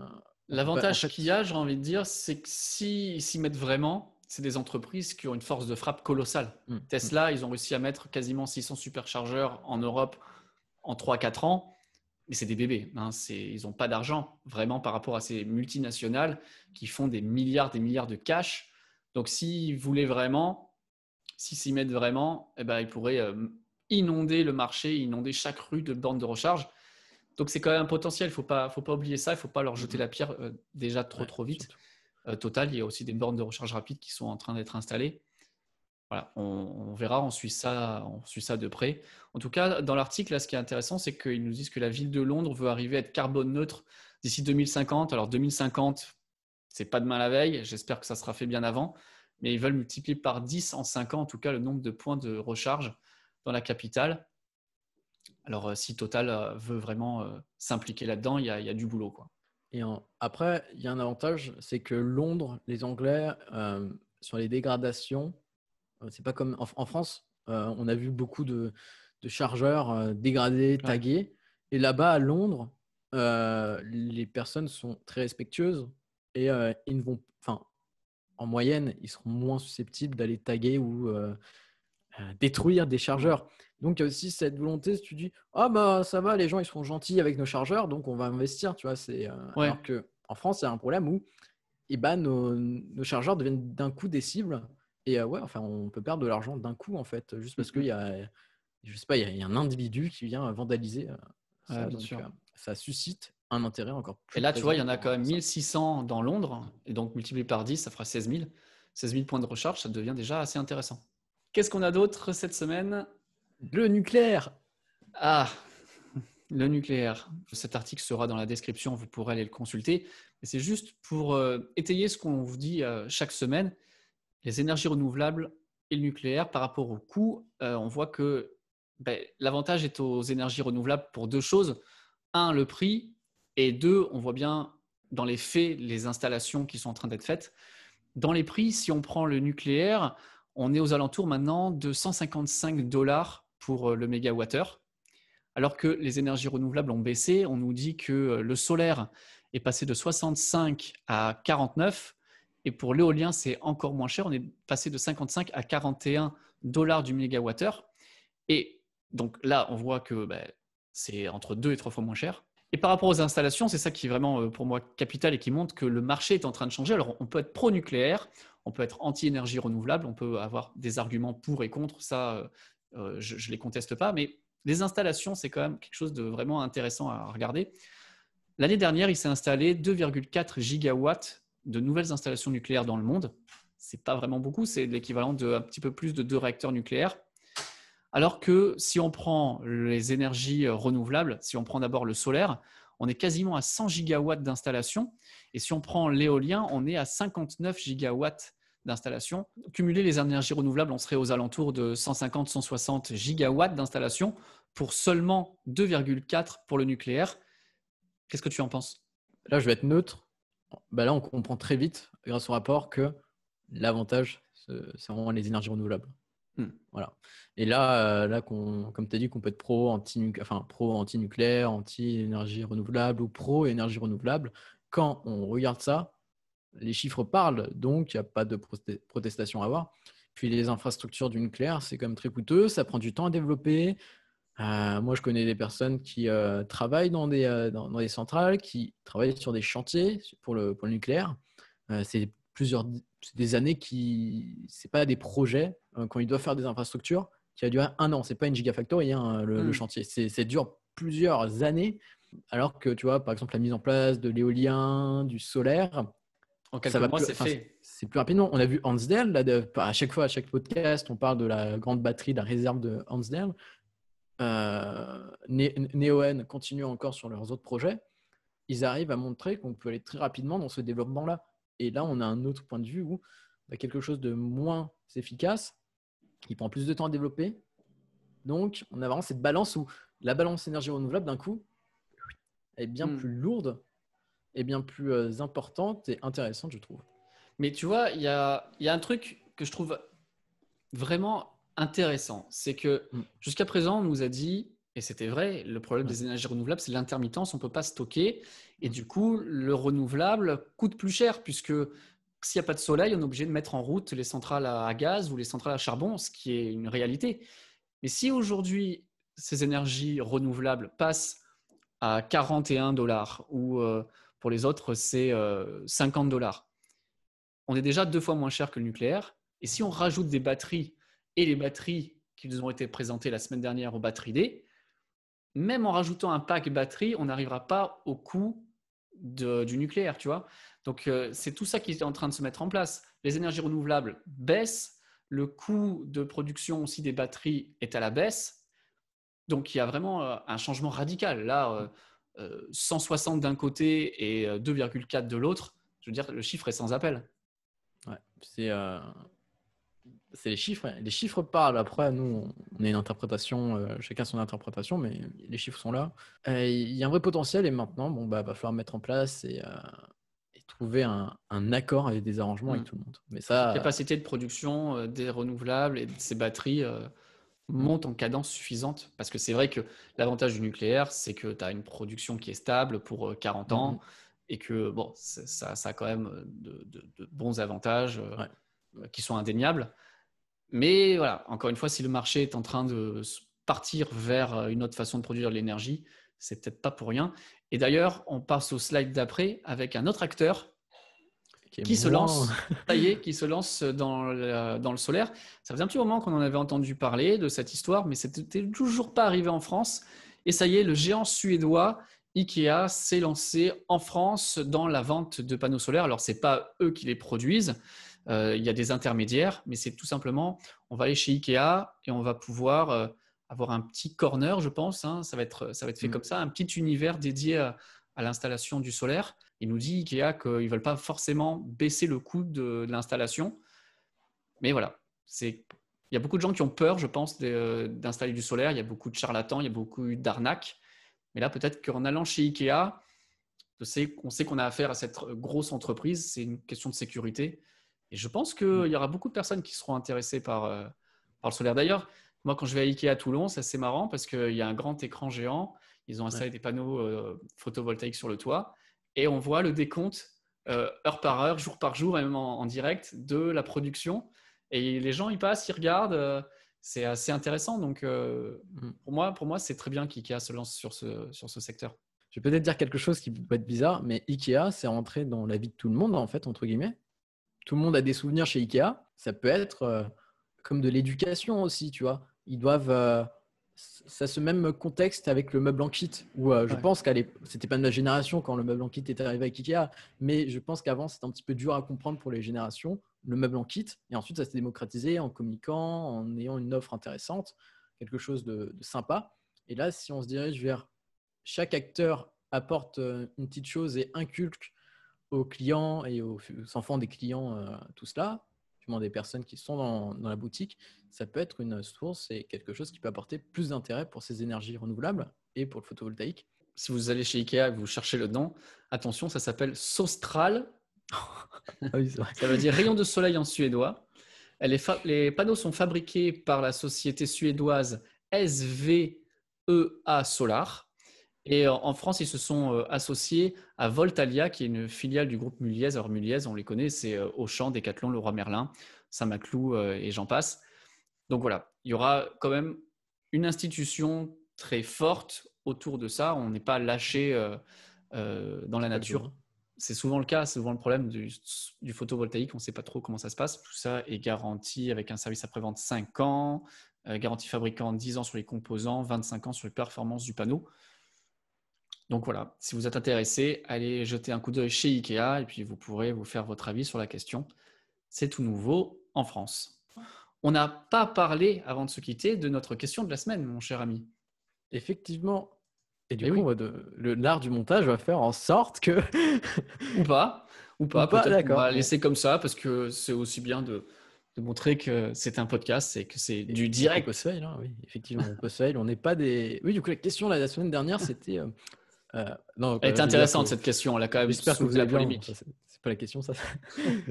L'avantage qu'il y a, j'ai envie de dire, c'est que s'ils s'y mettent vraiment, c'est des entreprises qui ont une force de frappe colossale. Hmm, hmm. Tesla, ils ont réussi à mettre quasiment 600 superchargeurs en Europe en 3-4 ans mais c'est des bébés. Hein, ils n'ont pas d'argent vraiment par rapport à ces multinationales qui font des milliards, des milliards de cash. Donc, s'ils voulaient vraiment, s'ils s'y mettent vraiment, eh ben, ils pourraient euh, inonder le marché, inonder chaque rue de bornes de recharge. Donc, c'est quand même un potentiel. Il ne faut pas, oublier ça. Il ne faut pas leur jeter mm-hmm. la pierre euh, déjà trop, trop vite. Euh, Total, il y a aussi des bornes de recharge rapides qui sont en train d'être installées on, verra, on suit, ça, on suit ça de près. En tout cas, dans l'article, ce qui est intéressant, c'est qu'ils nous disent que la ville de Londres veut arriver à être carbone neutre d'ici 2050. Alors 2050, c'est pas demain la veille, j'espère que ça sera fait bien avant, mais ils veulent multiplier par 10 en 5 ans, en tout cas, le nombre de points de recharge dans la capitale. Alors, euh, si Total euh, veut vraiment euh, s'impliquer là-dedans, il y, a, du boulot. Quoi. Et après, il y a un avantage, c'est que Londres, les Anglais, sur les dégradations, euh, c'est pas comme en, France, euh, on a vu beaucoup de, chargeurs euh, dégradés, tagués. Et là-bas, à Londres, les personnes sont très respectueuses et ils vont, en moyenne, ils seront moins susceptibles d'aller taguer ou détruire des chargeurs. Donc il y a aussi cette volonté, si tu dis, ah oh, bah ça va, les gens ils sont gentils avec nos chargeurs, donc on va investir, tu vois. C'est alors que en France, il y a un problème où, eh ben, nos chargeurs deviennent d'un coup des cibles et enfin, on peut perdre de l'argent d'un coup, en fait, juste parce mmh qu'il y a, je pas, il y, un individu qui vient vandaliser. Ça, suscite un intérêt encore plus. Et là, tu vois, il y en a quand même 1600 dans Londres, et donc multiplié par 10, ça fera 16 000. 16 000 points de recharge, ça devient déjà assez intéressant. Qu'est-ce qu'on a d'autre cette semaine Le nucléaire Ah le nucléaire. Cet article sera dans la description, vous pourrez aller le consulter. c'est juste pour étayer ce qu'on vous dit chaque semaine les énergies renouvelables et le nucléaire par rapport au coût, euh, on voit que ben, l'avantage est aux énergies renouvelables pour deux choses. Un, le prix, et deux, on voit bien dans les faits les installations qui sont en train d'être faites. Dans les prix, si on prend le nucléaire, on est aux alentours maintenant de 155 dollars pour euh, le mégawattheure, alors que les énergies renouvelables ont baissé. On nous dit que euh, le solaire est passé de 65 à 49 et pour l'éolien, c'est encore moins cher. On est passé de 55 à 41 dollars du mégawattheure. Et donc là, on voit que bah, c'est entre deux et trois fois moins cher. Et par rapport aux installations, c'est ça qui est vraiment euh, pour moi capital et qui montre que le marché est en train de changer. Alors on peut être pro-nucléaire, on peut être anti-énergie renouvelable, on peut avoir des arguments pour et contre, ça euh, euh, je ne les conteste pas, mais les installations, c'est quand même quelque chose de vraiment intéressant à regarder. L'année dernière, il s'est installé 2,4 gigawatts de nouvelles installations nucléaires dans le monde. C'est pas vraiment beaucoup, c'est l'équivalent d'un petit peu plus de deux réacteurs nucléaires. Alors que si on prend les énergies euh, renouvelables, si on prend d'abord le solaire, on est quasiment à 100 gigawatts d'installation. Et si on prend l'éolien, on est à 59 gigawatts d'installation. Cumuler les énergies renouvelables, on serait aux alentours de 150-160 gigawatts d'installation pour seulement 2,4 pour le nucléaire. Qu'est-ce que tu en penses Là, je vais être neutre. Bah là, on comprend très vite, grâce au rapport, que l'avantage, c'est vraiment les énergies renouvelables. Hmm. Voilà. Et là, euh, là comme tu as dit, qu'on peut être pro, anti, pro anti-nucléaire, anti-énergie renouvelable ou pro énergie renouvelable. Quand on regarde ça, les chiffres parlent, donc il n'y a pas de protestation à avoir. Puis les infrastructures du nucléaire, c'est quand même très coûteux, ça prend du temps à développer, euh, moi, je connais des personnes qui euh, travaillent dans des, euh, dans, des, centrales, qui travaillent sur des chantiers pour le, pour le nucléaire. c'est plusieurs, des années qui, c'est pas des projets quand ils doivent faire des infrastructures qui a duré un an. n'est pas une gigafactory hein, le, hmm. chantier. C'est dure plusieurs années. Alors que tu vois, par exemple, la mise en place de l'éolien, du solaire, en quelques mois, c'est fait. C'est plus rapidement. On a vu Hansdale, à chaque fois, à chaque podcast, on parle de la grande batterie, de la réserve de Hansdale euh, Neoen continue encore sur leurs autres projets, ils arrivent à montrer qu'on peut aller très rapidement dans ce développement-là. Et là, on a un autre point de vue où a bah, quelque chose de moins efficace, qui prend plus de temps à développer. Donc, on a vraiment cette balance où la balance énergie renouvelable, d'un coup, est bien hmm. plus lourde et bien plus euh, importante et intéressante, je trouve. Mais tu vois, il y a un truc que je trouve vraiment intéressant, c'est que mm. jusqu'à présent, on nous a dit, et c'était vrai, le problème des énergies renouvelables, c'est l'intermittence, on ne peut pas stocker. Et mm. du coup, le renouvelable coûte plus cher, puisque s'il n'y a pas de soleil, on est obligé de mettre en route les centrales à gaz ou les centrales à charbon, ce qui est une réalité. Mais si aujourd'hui, ces énergies renouvelables passent à 41 dollars, ou euh, pour les autres, c'est 50 euh, dollars, on est déjà deux fois moins cher que le nucléaire. Et si on rajoute des batteries et les batteries qui nous ont été présentées la semaine dernière aux batteries D, même en rajoutant un pack batterie, on n'arrivera pas au coût du nucléaire, tu vois. Donc, euh, c'est tout ça qui est en train de se mettre en place. Les énergies renouvelables baissent, le coût de production aussi des batteries est à la baisse. Donc, il y a vraiment euh, un changement radical. Là, 160 euh, d'un côté et 2,4 de l'autre, je veux dire, le chiffre est sans appel. Ouais, c'est c'est les chiffres. Les chiffres parlent. Après, nous, on a une interprétation, euh, chacun son interprétation, mais les chiffres sont là. Euh, il y a un vrai potentiel et maintenant, bon, bah, va falloir mettre en place et, euh, trouver un, accord avec des arrangements avec mm. tout le monde. Mais ça, capacité de production des renouvelables et de ces batteries monte en cadence suffisante. Parce que c'est vrai que l'avantage du nucléaire, c'est que tu as une production qui est stable pour 40 ans mm-hmm. et que bon, ça, a quand même de, bons avantages qui sont indéniables. Mais voilà, encore une fois, si le marché est en train de partir vers euh, une autre façon de produire de l'énergie, c'est peut-être pas pour rien. Et d'ailleurs, on passe au slide d'après avec un autre acteur qui, se lance, qui se lance dans le, dans le solaire. Ça faisait un petit moment qu'on en avait entendu parler de cette histoire, mais c'était toujours pas arrivé en France. Et ça y est, le géant suédois IKEA s'est lancé en France dans la vente de panneaux solaires. Alors, c'est pas eux qui les produisent, euh, il y a des intermédiaires, mais c'est tout simplement, on va aller chez Ikea et on va pouvoir euh, avoir un petit corner, je pense. Hein. ça, va être, ça va être fait mm. comme ça, un petit univers dédié à, l'installation du solaire. Il nous dit Ikea qu'ils ne veulent pas forcément baisser le coût de, l'installation. Mais voilà, c'est il y a beaucoup de gens qui ont peur, je pense, d'installer du solaire. Il y a beaucoup de charlatans, il y a beaucoup d'arnaques. Mais là, peut-être qu'en allant chez Ikea, on sait qu'on a affaire à cette grosse entreprise. C'est une question de sécurité. Et je pense qu'il mm. y aura beaucoup de personnes qui seront intéressées euh, par, le solaire. D'ailleurs, moi, quand je vais à Ikea à Toulon, c'est assez marrant parce qu'il y a un grand écran géant. Ils ont installé des panneaux euh, photovoltaïques sur le toit et on voit le décompte euh, heure par heure, jour par jour, même en, direct, de la production. Et les gens, ils passent, ils regardent. c'est assez intéressant. Donc, mm. pour moi, pour moi c'est très bien qu'IKEA se lance sur ce, sur ce secteur. Je vais peut-être dire quelque chose qui peut être bizarre, mais IKEA, c'est rentré dans la vie de tout le monde, en fait, entre guillemets. Tout le monde a des souvenirs chez Ikea. Ça peut être euh, comme de l'éducation aussi, tu vois. Ils doivent euh, ça ce même contexte avec le meuble en kit où euh, je pense qu'elle c'était pas de ma génération quand le meuble en kit est arrivé avec Ikea mais je pense qu'avant c'était un petit peu dur à comprendre pour les générations le meuble en kit et ensuite ça s'est démocratisé en communiquant en ayant une offre intéressante quelque chose de, de, sympa et là si on se dirige vers chaque acteur apporte une petite chose et inculque aux clients et aux, enfants des clients, euh, tout cela, des personnes qui sont dans, la boutique, ça peut être une source et quelque chose qui peut apporter plus d'intérêt pour ces énergies renouvelables et pour le photovoltaïque. Si vous allez chez Ikea et que vous cherchez le nom, attention, ça s'appelle Sostral. Ah ça veut dire rayon de soleil en suédois. les, panneaux sont fabriqués par la société suédoise SVEA Solar. Et euh, en France, ils se sont euh, associés à Voltalia, qui est une filiale du groupe Muliez. Alors Muliez, on les connaît, c'est euh, Auchan, Decathlon, Leroy Merlin, Saint-Maclou et j'en passe. Donc voilà, il y aura quand même une institution très forte autour de ça. On n'est pas lâché dans la nature. C'est souvent le cas, c'est souvent le problème du, photovoltaïque. On ne sait pas trop comment ça se passe. Tout ça est garanti avec un service après-vente 5 ans, garantie fabricant 10 ans sur les composants, 25 ans sur les performances du panneau. Donc voilà, si vous êtes intéressé, allez jeter un coup d'œil chez IKEA et puis vous pourrez vous faire votre avis sur la question. C'est tout nouveau en France. On n'a pas parlé, avant de se quitter, de notre question de la semaine, mon cher ami. Effectivement. Et du eh coup, l'art du montage va faire en sorte que. ou pas, ou pas, d'accord. On va laisser comme ça parce que c'est aussi bien de, montrer que c'est un podcast et que c'est du direct. au hein, oui, effectivement, au On n'est pas des. Oui, du coup, la question de la semaine dernière, c'était euh, euh, Elle est euh, intéressante cette question, là quand même. J'espère que vous avez la polémique. C'est pas la question, ça.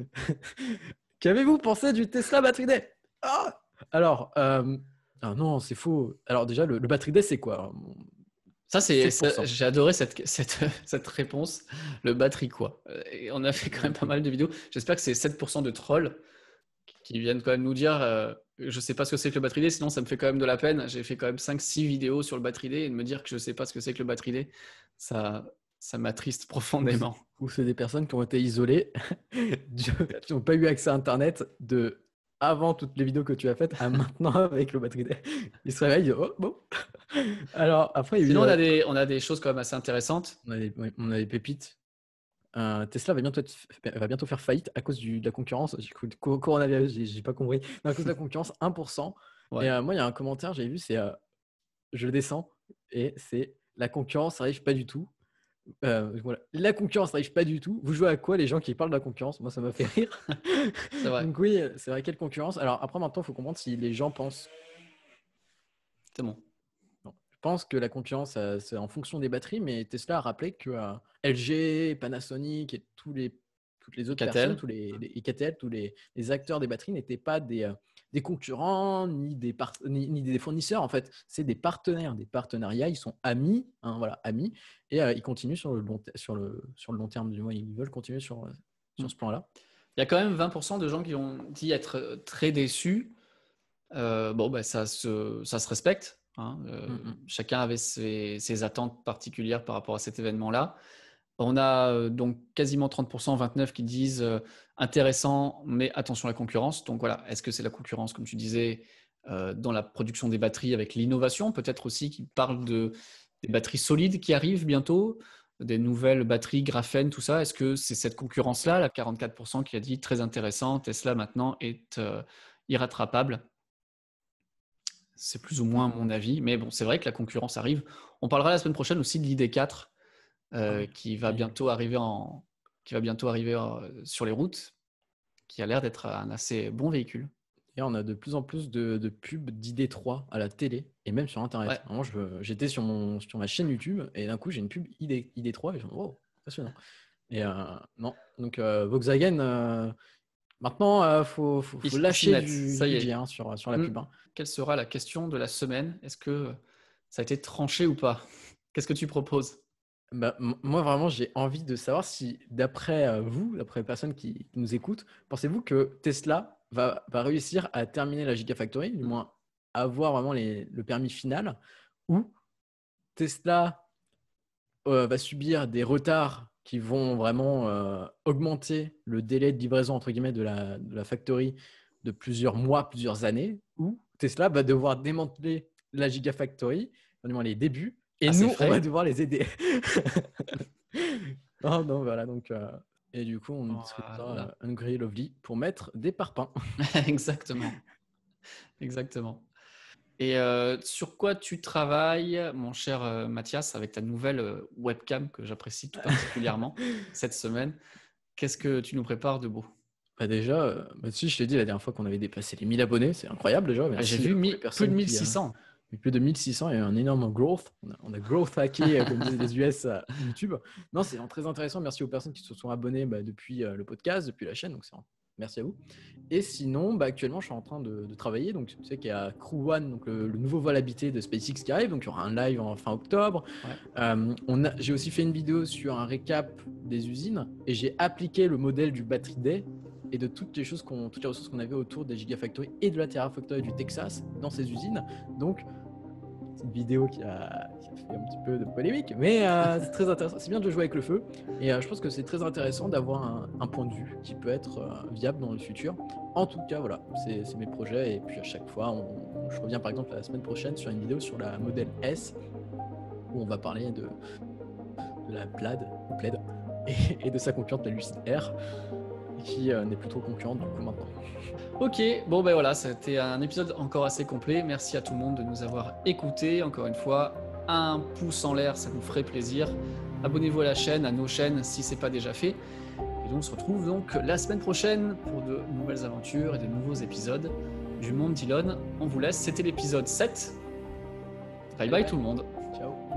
Qu'avez-vous pensé du Tesla Battery Day ah Alors, euh, ah non, c'est faux. Alors déjà, le, Battery Day, c'est quoi ça, c'est, j'ai adoré cette, cette, cette, réponse. Le Battery quoi. Euh, et on a fait quand même pas mal de vidéos. J'espère que c'est 7% de trolls qui viennent quand même nous dire euh, je ne sais pas ce que c'est que le battery day, sinon ça me fait quand même de la peine. J'ai fait quand même 5-6 vidéos sur le battery day et de me dire que je ne sais pas ce que c'est que le battery day, ça, ça m'attriste profondément. Ou c'est des personnes qui ont été isolées, qui n'ont pas eu accès à Internet de avant toutes les vidéos que tu as faites à maintenant avec le battery day. Ils se réveillent, oh, bon. Alors après, il y a Sinon, on, a des, on a des choses quand même assez intéressantes. On a on a des pépites. Euh, Tesla va bientôt, va bientôt faire faillite à cause de la concurrence. Du coup, coronavirus, j'ai pas compris. à cause de la concurrence, 1%. Et euh, moi, il y a un commentaire, j'ai vu, c'est euh, je le descends et c'est la concurrence n'arrive pas du tout. La concurrence n'arrive pas du tout. Vous jouez à quoi les gens qui parlent de la concurrence Moi, ça m'a fait rire. c'est vrai. Donc, oui, c'est vrai, quelle concurrence Alors, après, maintenant, il faut comprendre si les gens pensent. C'est bon pense que la concurrence, euh, c'est en fonction des batteries, mais Tesla a rappelé que euh, LG, Panasonic et tous les, toutes les autres personnes, tous les, les tous les, acteurs des batteries n'étaient pas des, euh, des concurrents ni des, ni, des fournisseurs. En fait, c'est des partenaires, des partenariats. Ils sont amis, hein, voilà, amis, et ils continuent sur le, long, sur, le, sur le long terme. Du moins, ils veulent continuer sur, sur ce mm. plan-là. Il y a quand même 20% de gens qui ont dit être très déçus. bon, ben ça, se, ça se respecte. Hein, euh, mmh, mmh. Chacun avait ses, attentes particulières par rapport à cet événement-là. On a euh, donc quasiment 30%, 29% qui disent euh, intéressant, mais attention à la concurrence. Donc voilà, est-ce que c'est la concurrence, comme tu disais, dans la production des batteries avec l'innovation Peut-être aussi qui parle de, des batteries solides qui arrivent bientôt, des nouvelles batteries graphènes tout ça. Est-ce que c'est cette concurrence-là, la 44% qui a dit très intéressant, Tesla maintenant est irrattrapable c'est plus ou moins mon avis. Mais bon, c'est vrai que la concurrence arrive. On parlera la semaine prochaine aussi de l'ID4 euh, ah qui va bientôt arriver, qui va bientôt arriver sur les routes, qui a l'air d'être un assez bon véhicule. Et on a de plus en plus de, pubs d'ID3 à la télé et même sur Internet. J'étais sur, sur ma chaîne YouTube et d'un coup, j'ai une pub ID, 3 et je me dis, wow, passionnant. Et euh, non, donc euh, Volkswagen, Maintenant, euh, il faut, lâcher du, ça hein, sur, la mm. pub. Hein. Quelle sera la question de la semaine Est-ce que ça a été tranché ou pas Qu'est-ce que tu proposes bah, Moi, vraiment, j'ai envie de savoir si, d'après euh, vous, d'après les personnes qui nous écoutent, pensez-vous que Tesla va, réussir à terminer la Gigafactory, du mm. moins avoir vraiment le permis final, ou Tesla euh, va subir des retards qui vont vraiment euh, augmenter le délai de livraison entre guillemets de la, factory de plusieurs mois, plusieurs années, où Tesla va devoir démanteler la Gigafactory, les débuts, et ah, nous, on va devoir les aider. voilà, donc, euh, et du coup, on trouvera oh euh, un Lovely pour mettre des parpaings. Exactement. Exactement. Et euh, sur quoi tu travailles, mon cher euh, Mathias, avec ta nouvelle euh, webcam que j'apprécie tout particulièrement cette semaine Qu'est-ce que tu nous prépares de beau bah, Déjà, je bah, si je l'ai dit la dernière fois qu'on avait dépassé les 1000 abonnés, c'est incroyable déjà. Ah, j'ai vu plus de 1600. plus de 1600 et un énorme growth. On a, growth hacké, comme les US à YouTube. Non, c'est très intéressant. Merci aux personnes qui se sont abonnées bah, depuis le podcast, depuis la chaîne. Donc c'est Merci à vous. Et sinon, bah, actuellement, je suis en train de, travailler. Donc, tu sais qu'il y a Crew One, donc le, nouveau vol habité de SpaceX qui arrive. Donc, il y aura un live en fin octobre. Euh, j'ai aussi fait une vidéo sur un récap des usines et j'ai appliqué le modèle du Battery Day et de toutes les choses qu'on, toutes les ressources qu'on avait autour des Gigafactory et de la Terrafactory du Texas dans ces usines. Donc, une vidéo qui a il y a un petit peu de polémique, mais euh, c'est très intéressant. C'est bien de jouer avec le feu. Et euh, je pense que c'est très intéressant d'avoir un, point de vue qui peut être euh, viable dans le futur. En tout cas, voilà, c'est mes projets. Et puis à chaque fois, on, je reviens par exemple la semaine prochaine sur une vidéo sur la Model S, où on va parler de, de la Plaid, plaid et, de sa concurrente, la Lucid R, qui n'est plus trop concurrente du coup maintenant. Ok, bon ben voilà, c'était un épisode encore assez complet. Merci à tout le monde de nous avoir écoutés. Encore une fois, un pouce en l'air, ça vous ferait plaisir. Abonnez-vous à la chaîne, à nos chaînes si ce n'est pas déjà fait. Et donc on se retrouve donc la semaine prochaine pour de nouvelles aventures et de nouveaux épisodes du Monde d'Ilon. On vous laisse, c'était l'épisode 7. Bye bye tout le monde. Ciao.